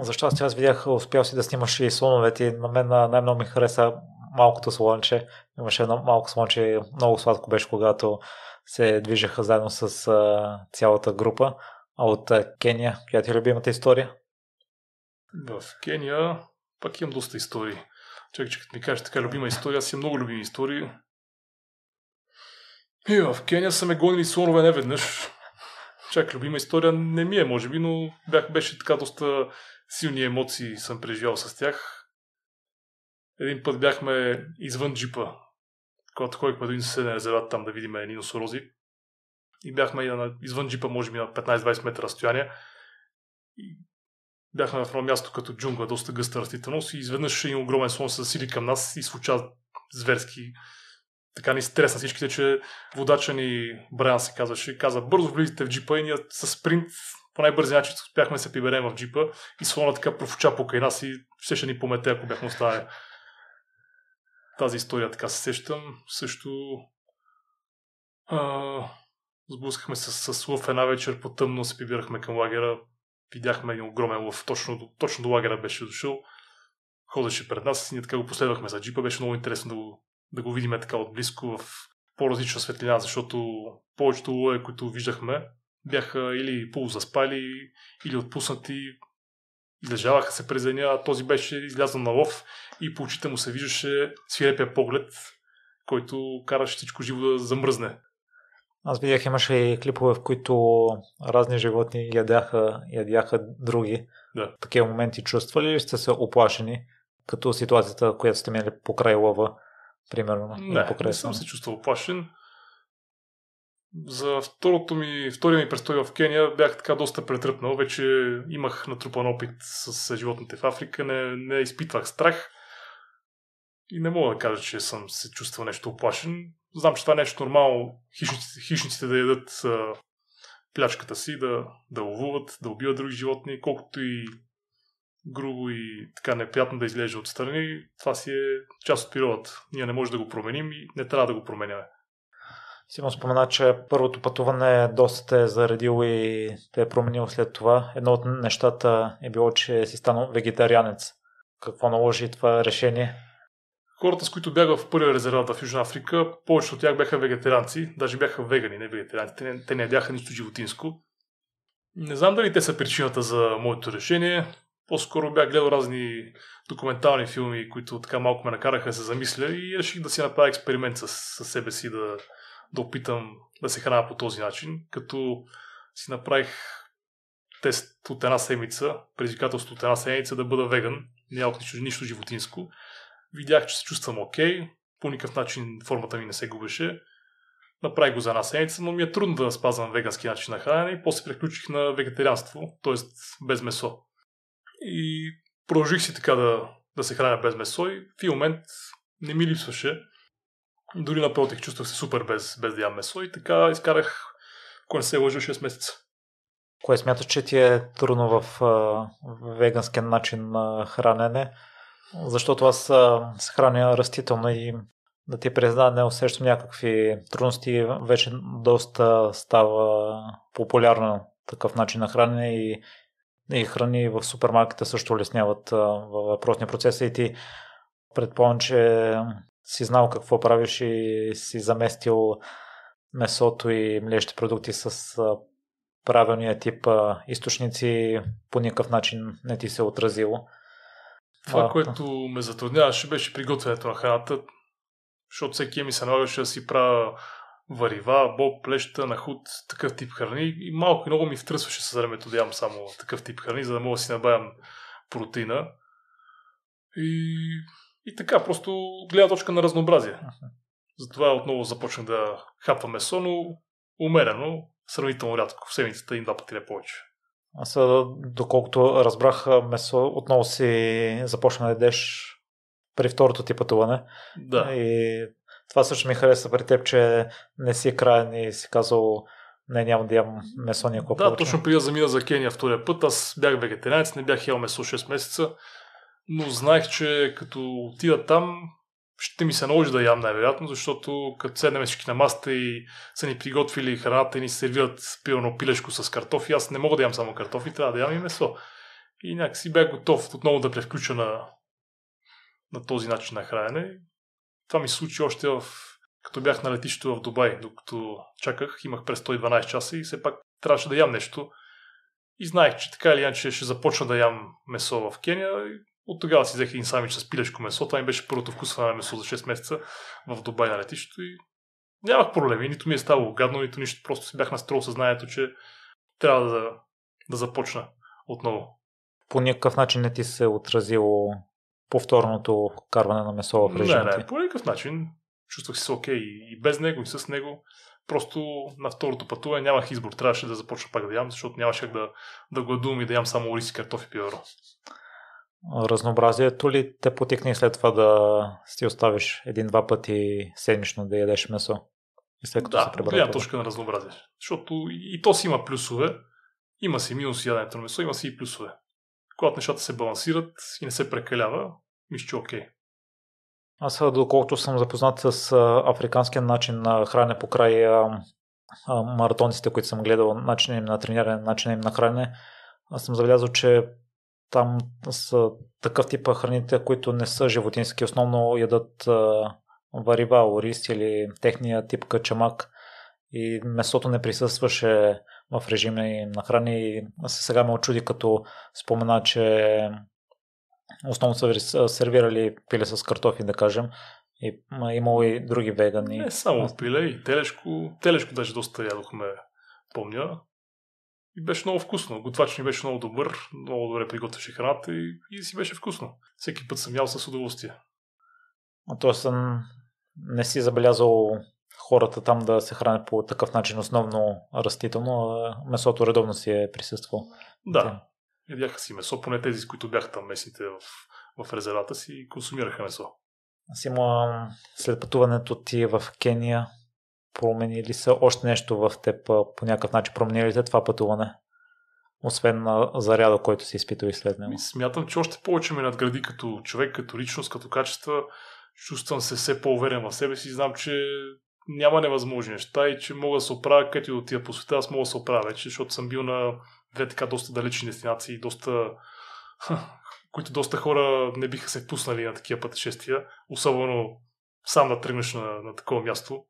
За щастие аз видях, успял си да снимаш и слоновете. На мен най-много ми хареса малкото слонче. Имаше едно малко слонче, много сладко беше, когато се движеха заедно с а, цялата група. А от Кения, коя ти е любимата история? В Кения пак имам доста истории. Чакай, че като ми кажеш така любима история, аз имам много любими истории. И в Кения са ме гонили слонове не веднъж. Чак, любима история не ми е, може би, но бях, беше така доста силни емоции съм преживял с тях. Един път бяхме извън джипа, когато ходихме до един съседен резерват там да видим едни носорози и бяхме и на, извън джипа, може би на 15-20 метра разстояние. И бяхме на едно място като джунгла, доста гъста растителност и изведнъж един огромен слон се засили към нас и случа зверски така ни стресна всичките, че водача ни Брайан се казваше, каза бързо влизате в джипа и ние с спринт по най-бързи начин успяхме да се приберем в джипа и слона така профуча покрай нас и все ще ни помете, ако бяхме оставя. Тази история така се сещам. Също а, сблъскахме с, с лъв една вечер по тъмно, се прибирахме към лагера, видяхме един огромен лъв, точно, точно до лагера беше дошъл, ходеше пред нас, и ние така го последвахме за джипа, беше много интересно да го, да го видим така отблизко в по-различна светлина, защото повечето лове, които виждахме, бяха или полузаспали, или отпуснати, лежаваха се през деня, а този беше излязъл на лов и по очите му се виждаше свирепия поглед, който караше всичко живо да замръзне. Аз видях, имаше и клипове, в които разни животни ядяха, ядяха други. Да. Такива моменти чувствали ли сте се оплашени, като ситуацията, която сте минали покрай лъва, примерно? Не, покрай не съм се чувствал оплашен. За второто ми, втория ми престой в Кения бях така доста претръпнал. Вече имах натрупан опит с животните в Африка, не, не изпитвах страх. И не мога да кажа, че съм се чувствал нещо оплашен. Знам, че това е нещо нормално хищниците, хищниците да ядат а, плячката си, да, да ловуват, да убиват други животни, колкото и грубо и така неприятно да излежда отстрани, това си е част от природата. Ние не можем да го променим и не трябва да го променяме. Симон спомена, че първото пътуване доста те е заредило и те е променил след това. Едно от нещата е било, че си станал вегетарианец. Какво наложи това решение? Хората, с които бях в първия резерват в Южна Африка, повечето от тях бяха вегетарианци, даже бяха вегани, не вегетарианци. Те не, те не бяха нищо животинско. Не знам дали те са причината за моето решение. По-скоро бях гледал разни документални филми, които така малко ме накараха да се замисля и реших да си направя експеримент с, с себе си, да, да опитам да се храня по този начин, като си направих тест от една седмица, предизвикателство от една седмица да бъда веган, не нищо, нищо животинско. Видях, че се чувствам окей. Okay. По никакъв начин формата ми не се губеше. Направих го за една седмица, но ми е трудно да спазвам вегански начин на хранене и после приключих на вегетарианство, т.е. без месо. И продължих си така да, да се храня без месо и в един момент не ми липсваше. Дори напротив, чувствах се супер без, без да ям месо и така изкарах, ако не се лъжа, 6 месеца. Кое смяташ, че ти е трудно в, в веганския начин на хранене? Защото аз се храня растително и да ти призна, не усещам някакви трудности. Вече доста става популярно такъв начин на хранене и, и храни в супермаркета също улесняват въпросния процес и ти предполагам, че си знал какво правиш и си заместил месото и млечните продукти с правилния тип източници, по никакъв начин не ти се е отразило. Това, а, което ме затрудняваше, беше приготвянето на храната, защото всеки ми се налагаше да си правя варива, боб, плеща, нахут, такъв тип храни. И малко и много ми втръсваше с времето да ям само такъв тип храни, за да мога да си набавям протеина. И, и така, просто гледа точка на разнообразие. Затова отново започнах да хапвам месо, но умерено, сравнително рядко, в седмицата един-два пъти не повече. Аз, доколкото разбрах, месо отново си започна да едеш при второто ти пътуване. Да. И това също ми хареса при теб, че не си крайен и си казал не, няма да ям месо никога. Да, повече. точно преди да замина за Кения втория път, аз бях вегетарианец, не бях ял месо 6 месеца, но знаех, че като отида там, ще ми се наложи да ям най-вероятно, защото като седнем всички на маста и са ни приготвили храната и ни сервират пилно пилешко с картофи, аз не мога да ям само картофи, трябва да ям и месо. И някакси бях готов отново да превключа на, на този начин на хранене. Това ми се случи още в като бях на летището в Дубай, докато чаках, имах през 112 часа и все пак трябваше да ям нещо. И знаех, че така или иначе ще започна да ям месо в Кения и от тогава си взех един самич с пилешко месо. Това ми беше първото вкусване на месо за 6 месеца в Дубай на летището и нямах проблеми. Нито ми е ставало гадно, нито нищо. Просто си бях настроил съзнанието, че трябва да, да започна отново. По някакъв начин не ти се е отразило повторното карване на месо в режим? Не, не, по никакъв начин. Чувствах се окей и без него, и с него. Просто на второто пътуване нямах избор. Трябваше да започна пак да ям, защото нямаше как да, да гладувам и да ям само ориз, картофи и пиоро разнообразието ли те потикне и след това да си оставиш един-два пъти седмично да ядеш месо? И след като да, се от точка на разнообразие. Защото и то си има плюсове, има си минус яденето на месо, има си и плюсове. Когато нещата се балансират и не се прекалява, мисля, че окей. Аз, доколкото съм запознат с африканския начин на хране по край маратонците, които съм гледал, начинът им на трениране, начинът им на хране, аз съм забелязал, че там са такъв тип храните, които не са животински, основно ядат варива, ориз или техния тип качамак и месото не присъстваше в режима им на храни. Сега ме очуди, като спомена, че основно са сервирали пиле с картофи, да кажем. И имало и други вегани. Не само пиле, и телешко. Телешко даже доста ядохме, помня. И беше много вкусно. Готвач ми беше много добър, много добре приготвяше храната и, и си беше вкусно. Всеки път съм ял с удоволствие. А съм, не си забелязал хората там да се хранят по такъв начин, основно растително, а месото редовно си е присъствало. Да, ядяха е, си месо, поне тези, с които бяха там местните в, в резервата си, консумираха месо. Аз имам след пътуването ти в Кения, Промени ли са още нещо в теб по някакъв начин? Променили ли те това пътуване? Освен на заряда, който си изпитал и след него. Смятам, че още повече ме надгради като човек, като личност, като качества. Чувствам се все по-уверен в себе си и знам, че няма невъзможни неща и че мога да се оправя където и отида по света, аз мога да се оправя вече, защото съм бил на две така доста далечни дестинации, доста които доста хора не биха се пуснали на такива пътешествия, особено сам да тръгнеш на, на такова място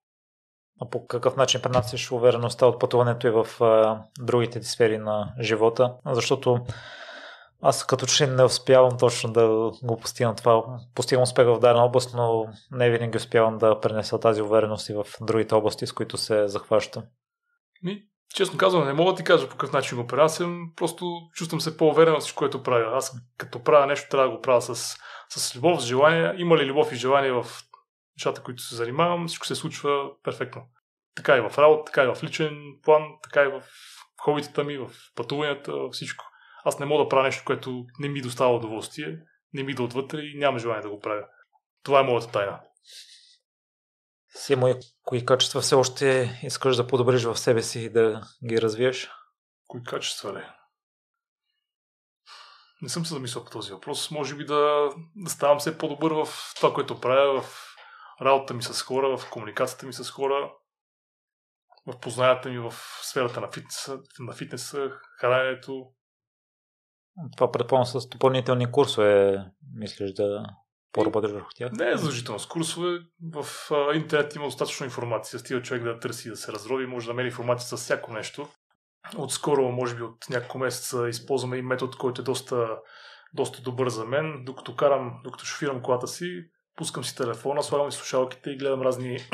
а по какъв начин пренасяш увереността от пътуването и в а, другите сфери на живота, защото аз като че не успявам точно да го постигна това. Постигам успех в дадена област, но не винаги успявам да пренеса тази увереност и в другите области, с които се захващам. Ми, честно казвам, не мога да ти кажа по какъв начин го пренасям, просто чувствам се по-уверен в всичко, което правя. Аз като правя нещо, трябва да го правя с, с любов, с желание. Има ли любов и желание в нещата, които се занимавам, всичко се случва перфектно. Така и в работа, така и в личен план, така и в хобитата ми, в пътуванията, всичко. Аз не мога да правя нещо, което не ми достава удоволствие, не ми да отвътре и нямам желание да го правя. Това е моята тайна. Симо, кои качества все още искаш да подобриш в себе си и да ги развиеш? Кои качества ли? Не съм се замислял по този въпрос. Може би да, да ставам все по-добър в това, което правя, в работата ми с хора, в комуникацията ми с хора, в познанията ми в сферата на фитнеса, на фитнеса храненето. Това предполагам с допълнителни курсове, мислиш да поработиш върху тях? Не, задължително с курсове. В а, интернет има достатъчно информация. Стига човек да търси да се разроби, може да намери информация за всяко нещо. Отскоро, може би от няколко месеца, използваме и метод, който е доста, доста добър за мен. Докато карам, докато шофирам колата си, пускам си телефона, слагам си слушалките и гледам разни <clears throat>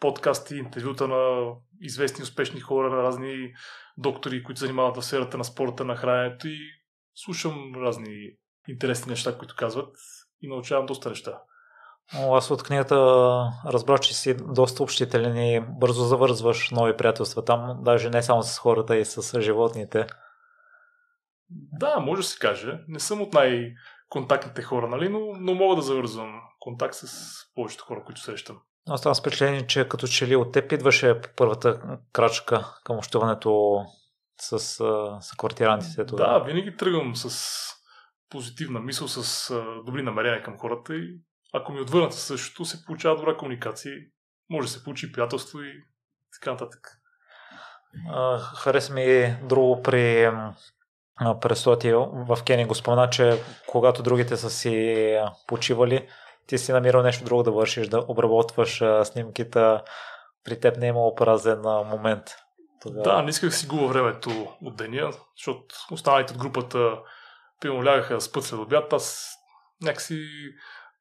подкасти, интервюта на известни успешни хора, на разни доктори, които занимават в сферата на спорта, на храненето и слушам разни интересни неща, които казват и научавам доста неща. Аз от книгата разбрах, че си доста общителен и бързо завързваш нови приятелства там, даже не само с хората и с животните. Да, може да се каже. Не съм от най- контактните хора, нали? но, но мога да завързвам контакт с повечето хора, които срещам. Аз ставам впечатление, че като че ли от теб идваше първата крачка към общуването с, с квартирантите. Да, винаги тръгвам с позитивна мисъл, с добри намерения към хората и ако ми отвърнат същото, се получава добра комуникация. Може да се получи приятелство и така нататък. Хареса ми друго при Престоти в Кени го спомена, че когато другите са си почивали, ти си намирал нещо друго да вършиш, да обработваш снимките, при теб не е имало празен момент. Тогава... Да, не исках си губа времето от деня, защото останалите от групата пилно лягаха с път след обяд, аз някакси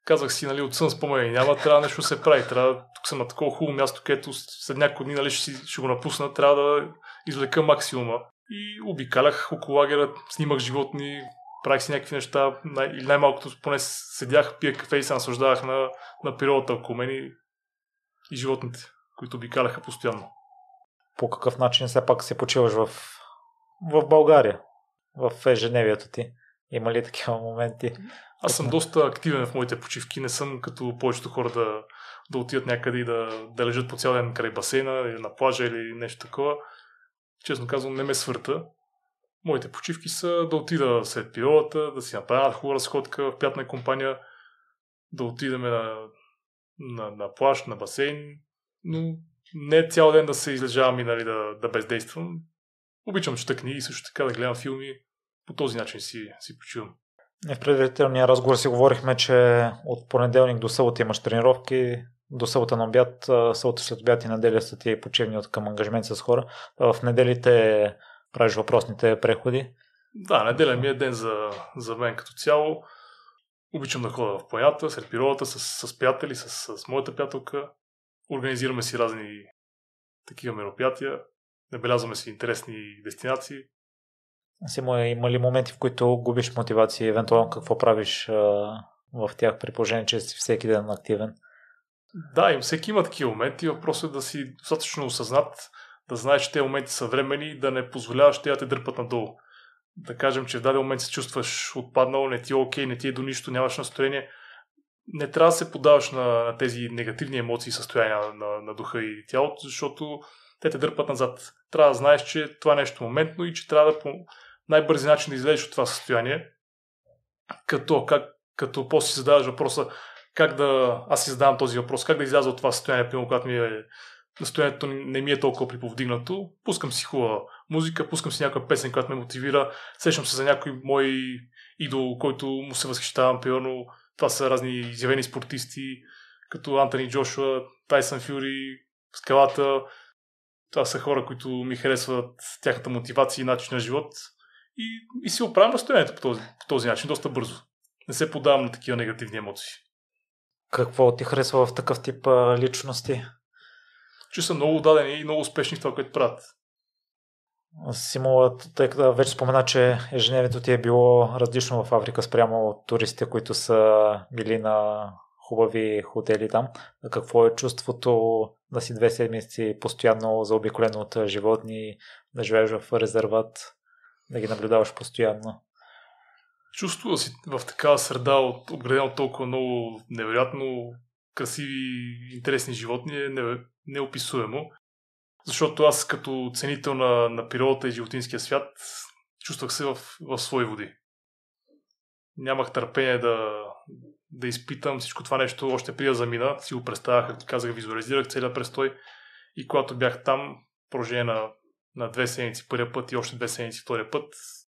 казах си, нали, от сън и няма, трябва нещо да се прави, трябва, тук съм на такова хубаво място, където след няколко дни, нали, ще, ще го напусна, трябва да извлека максимума. И обикалях около лагера, снимах животни, правих си някакви неща, най- или най-малкото поне седях, пия кафе и се наслаждавах на, на природата около мен и, и животните, които обикаляха постоянно. По какъв начин все пак се почиваш в, в България, в ежедневието ти? Има ли такива моменти? Аз съм доста активен в моите почивки. Не съм като повечето хора да, да отидат някъде и да, да лежат по цял ден край басейна или на плажа или нещо такова честно казвам, не ме свърта. Моите почивки са да отида след пилота, да си направя хубава разходка в пятна компания, да отидем на, на, на плащ, на басейн, но не е цял ден да се излежавам и нали, да, да бездействам. Обичам чета книги, също така да гледам филми. По този начин си, си почивам. В предварителния разговор си говорихме, че от понеделник до събота имаш тренировки, до събота на обяд, събота след обяд и неделя са тия почивни от към ангажмент с хора. В неделите правиш въпросните преходи. Да, неделя ми е ден за, за мен като цяло. Обичам да ходя в планята, сред природата, с, с приятели, с, с моята приятелка. Организираме си разни такива мероприятия. Набелязваме си интересни дестинации. Симо, има, има ли моменти, в които губиш мотивация и евентуално какво правиш а, в тях, при положение, че си всеки ден активен? Да, и всеки има такива моменти. Въпросът е да си достатъчно осъзнат, да знаеш, че тези моменти са времени и да не позволяваш тя да те дърпат надолу. Да кажем, че в даден момент се чувстваш отпаднал, не ти е окей, не ти е до нищо, нямаш настроение. Не трябва да се подаваш на, на тези негативни емоции и състояния на, на, на духа и тялото, защото те те дърпат назад. Трябва да знаеш, че това нещо е моментно и че трябва да по най-бързи начин да излезеш от това състояние. Като, как, като после си задаваш въпроса, как да, аз си задавам този въпрос, как да изляза от това състояние, примерно, когато ми е, състоянието не ми е толкова приповдигнато, пускам си хубава музика, пускам си някаква песен, която ме мотивира, сещам се за някой мой идол, който му се възхищавам, примерно, това са разни изявени спортисти, като Антони Джошуа, Тайсън Фюри, Скалата, това са хора, които ми харесват тяхната мотивация и начин на живот и, и си оправям настоянието по този, по този начин доста бързо. Не се подавам на такива негативни емоции. Какво ти харесва в такъв тип а, личности? Че са много дадени и много успешни в това, което правят. Симула, тъй като вече спомена, че ежедневието ти е било различно в Африка спрямо от туристите, които са били на хубави хотели там. Какво е чувството да си две седмици постоянно заобиколено от животни, да живееш в резерват, да ги наблюдаваш постоянно? чувствува си в такава среда, от, обградена от толкова много невероятно красиви, интересни животни, е неописуемо. Защото аз като ценител на, на природата и животинския свят чувствах се в, в свои води. Нямах търпение да, да изпитам всичко това нещо още при да замина. Си го представях, както казах, визуализирах целият престой. И когато бях там, прожение на, на две седмици първия път и още две седмици втория път,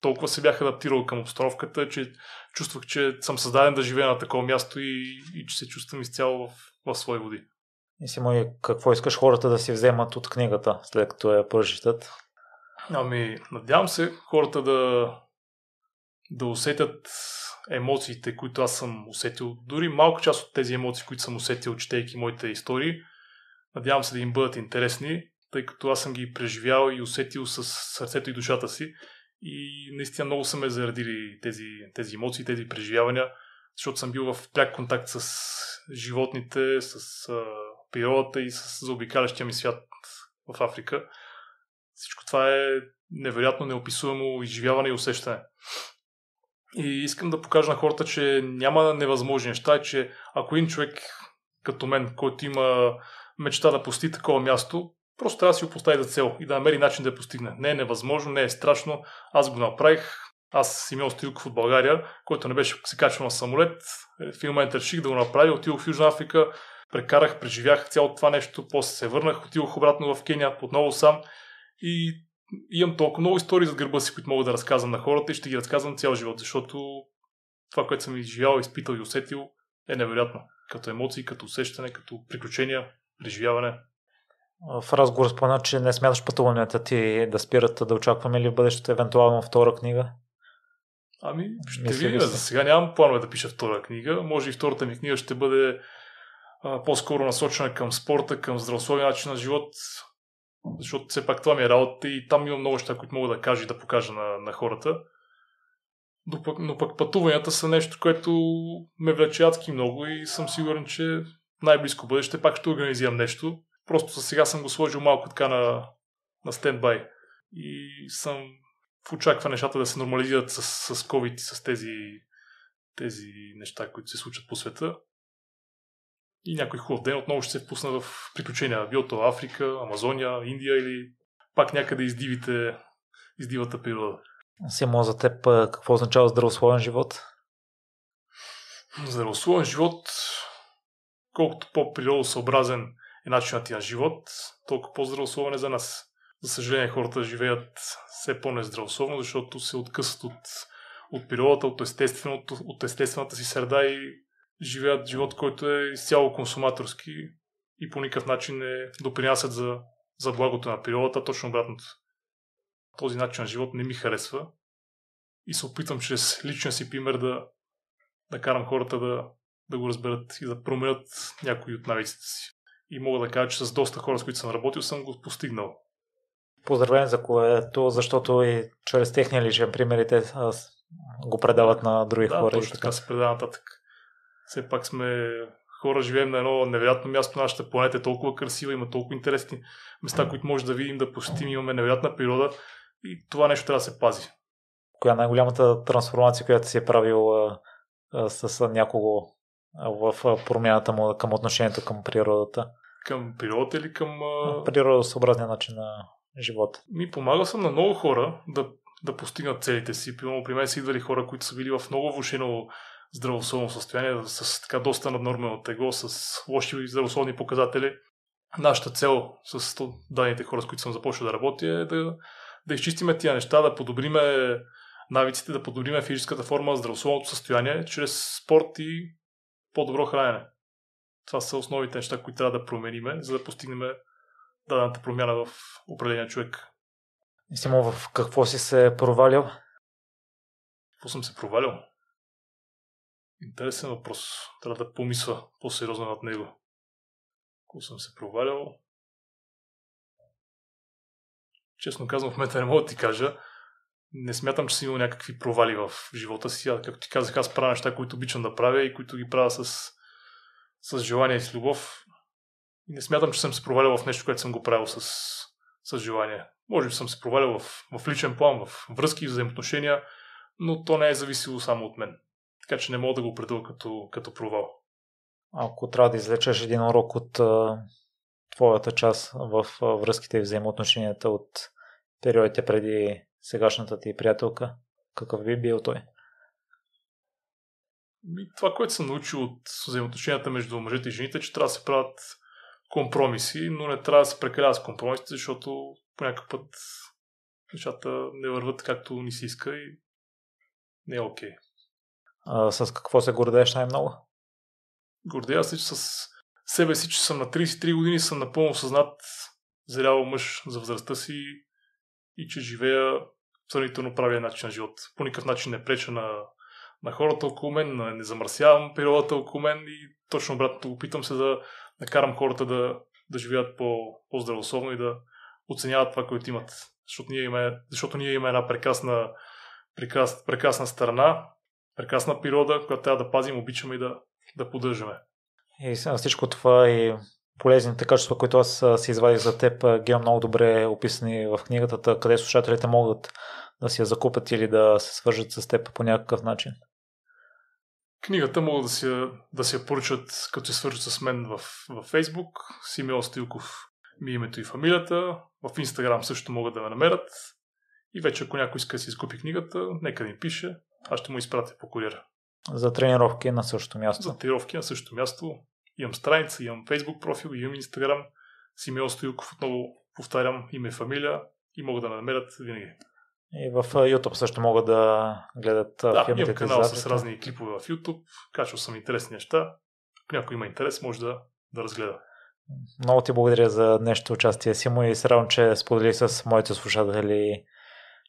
толкова се бях адаптирал към обстановката, че чувствах, че съм създаден да живея на такова място и, и че се чувствам изцяло в, в свои води. И си мой, какво искаш хората да си вземат от книгата, след като я прочитат? Ами, надявам се хората да, да усетят емоциите, които аз съм усетил. Дори малко част от тези емоции, които съм усетил, четейки моите истории, надявам се да им бъдат интересни, тъй като аз съм ги преживял и усетил с сърцето и душата си и наистина много са ме зарадили тези, тези емоции, тези преживявания, защото съм бил в пряк контакт с животните, с а, природата и с заобикалящия ми свят в Африка. Всичко това е невероятно неописуемо изживяване и усещане. И искам да покажа на хората, че няма невъзможни неща, че ако един човек като мен, който има мечта да пости такова място, Просто трябва да си го постави за цел и да намери начин да я постигне. Не е невъзможно, не е страшно. Аз го направих. Аз, имел Стилков от България, който не беше се качвал на самолет, е, в един момент реших да го направя. Отидох в Южна Африка, прекарах, преживях цялото това нещо, после се върнах, отидох обратно в Кения, отново сам и имам толкова много истории за гърба си, които мога да разказвам на хората и ще ги разказвам цял живот, защото това, което съм изживял, изпитал и усетил е невероятно. Като емоции, като усещане, като приключения, преживяване в разговор спомена, че не смяташ пътуванията ти да спират, да очакваме ли в бъдещето евентуално втора книга? Ами, ще Мисли видя. За сега нямам планове да пиша втора книга. Може и втората ми книга ще бъде а, по-скоро насочена към спорта, към здравословен начин на живот, защото все пак това ми е работа и там имам много неща, които мога да кажа и да покажа на, на хората. Но пък, но пък пътуванията са нещо, което ме влече адски много и съм сигурен, че най-близко бъдеще пак ще организирам нещо, Просто за сега съм го сложил малко така на, на стендбай. И съм в очаква нещата да се нормализират с, с COVID и с тези, тези неща, които се случат по света. И някой хубав ден отново ще се впусна в приключения. Било то Африка, Амазония, Индия или пак някъде издивите, издивата природа. Симо, за теб какво означава здравословен живот? Здравословен живот, колкото по-природосъобразен е начинът на на живот, толкова по-здравословен е за нас. За съжаление, хората живеят все по-нездравословно, защото се откъсват от, от природата, от, естественото, от естествената си среда и живеят живот, който е изцяло консуматорски и по никакъв начин не допринасят за, за благото на природата, точно обратното. Този начин на живот не ми харесва и се опитвам чрез личния си пример да, да карам хората да, да го разберат и да променят някои от навиците си и мога да кажа, че с доста хора, с които съм работил, съм го постигнал. Поздравен за което, защото и чрез техния личен пример те го предават на други да, хора. Точно така. се предава нататък. Все пак сме хора, живеем на едно невероятно място. Нашата планета е толкова красива, има толкова интересни места, които може да видим, да посетим, имаме невероятна природа и това нещо трябва да се пази. Коя е най-голямата трансформация, която си е правил а, а, с някого в промяната му към отношението към природата? към природата или към... Природосъобразния начин на живота. Ми помага съм на много хора да, да постигнат целите си. Примерно при мен са идвали хора, които са били в много влушено здравословно състояние, с така доста наднормено тегло, с лоши здравословни показатели. Нашата цел с даните хора, с които съм започнал да работя, е да, да изчистиме тия неща, да подобриме навиците, да подобриме физическата форма, здравословното състояние чрез спорт и по-добро хранене. Това са основните неща, които трябва да променим, за да постигнем дадената промяна в определения човек. И си в какво си се провалил? Какво съм се провалил? Интересен въпрос. Трябва да помисля по-сериозно над него. Какво съм се провалял, честно казвам, в момента не мога да ти кажа. Не смятам, че си имал някакви провали в живота си. А, както ти казах, аз правя неща, които обичам да правя и които ги правя с с желание и с любов. И не смятам, че съм се провалял в нещо, което съм го правил с, с желание. Може би съм се провалял в, в личен план, в връзки, и взаимоотношения, но то не е зависило само от мен. Така че не мога да го определя като, като провал. Ако трябва да излечеш един урок от а, твоята част в а, връзките и взаимоотношенията от периодите преди сегашната ти приятелка, какъв би бил той? това, което съм научил от взаимоотношенията между мъжете и жените, е, че трябва да се правят компромиси, но не трябва да се прекалява с компромисите, защото по някакъв път нещата не върват както ни се иска и не е окей. Okay. А, с какво се гордееш най-много? Гордея се, че с себе си, че съм на 33 години, съм напълно съзнат зрял мъж за възрастта си и че живея сравнително правия начин на живот. По никакъв начин не преча на на хората около мен, на не замърсявам природата около мен и точно обратно опитам се да накарам хората да, да живеят по, здравословно и да оценяват това, което имат. Защото ние имаме, защото ние имаме една прекрасна, прекрас, прекрасна страна, прекрасна природа, която трябва да пазим, обичаме и да, да поддържаме. И всичко това и полезните качества, които аз си извадих за теб, ги много добре описани в книгата, къде слушателите могат да си я закупят или да се свържат с теб по някакъв начин. Книгата могат да се да я поръчат, като се свържат с мен в, в Facebook, Симео Стилков ми е името и фамилията, в Инстаграм също могат да ме намерят и вече ако някой иска да си изкупи книгата, нека да ми пише, аз ще му изпратя по куриера. За тренировки на същото място? За тренировки на същото място. Имам страница, имам Фейсбук профил, имам Инстаграм, Симеон Стоилков отново повтарям име и фамилия и могат да ме намерят винаги. И в YouTube също могат да гледат да, филмите. Да, канал с разни клипове в YouTube. Качвал съм интересни неща. Ако някой има интерес, може да, да разгледа. Много ти благодаря за днешното участие, Симо, и се радвам, че сподели с моите слушатели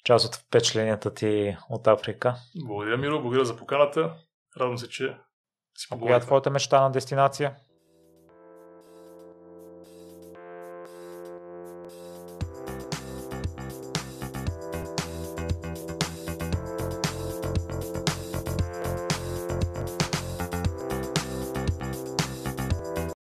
част от впечатленията ти от Африка. Благодаря, Миро, благодаря за поканата. Радвам се, че си е поговорихме. Коя е твоята мечта на дестинация?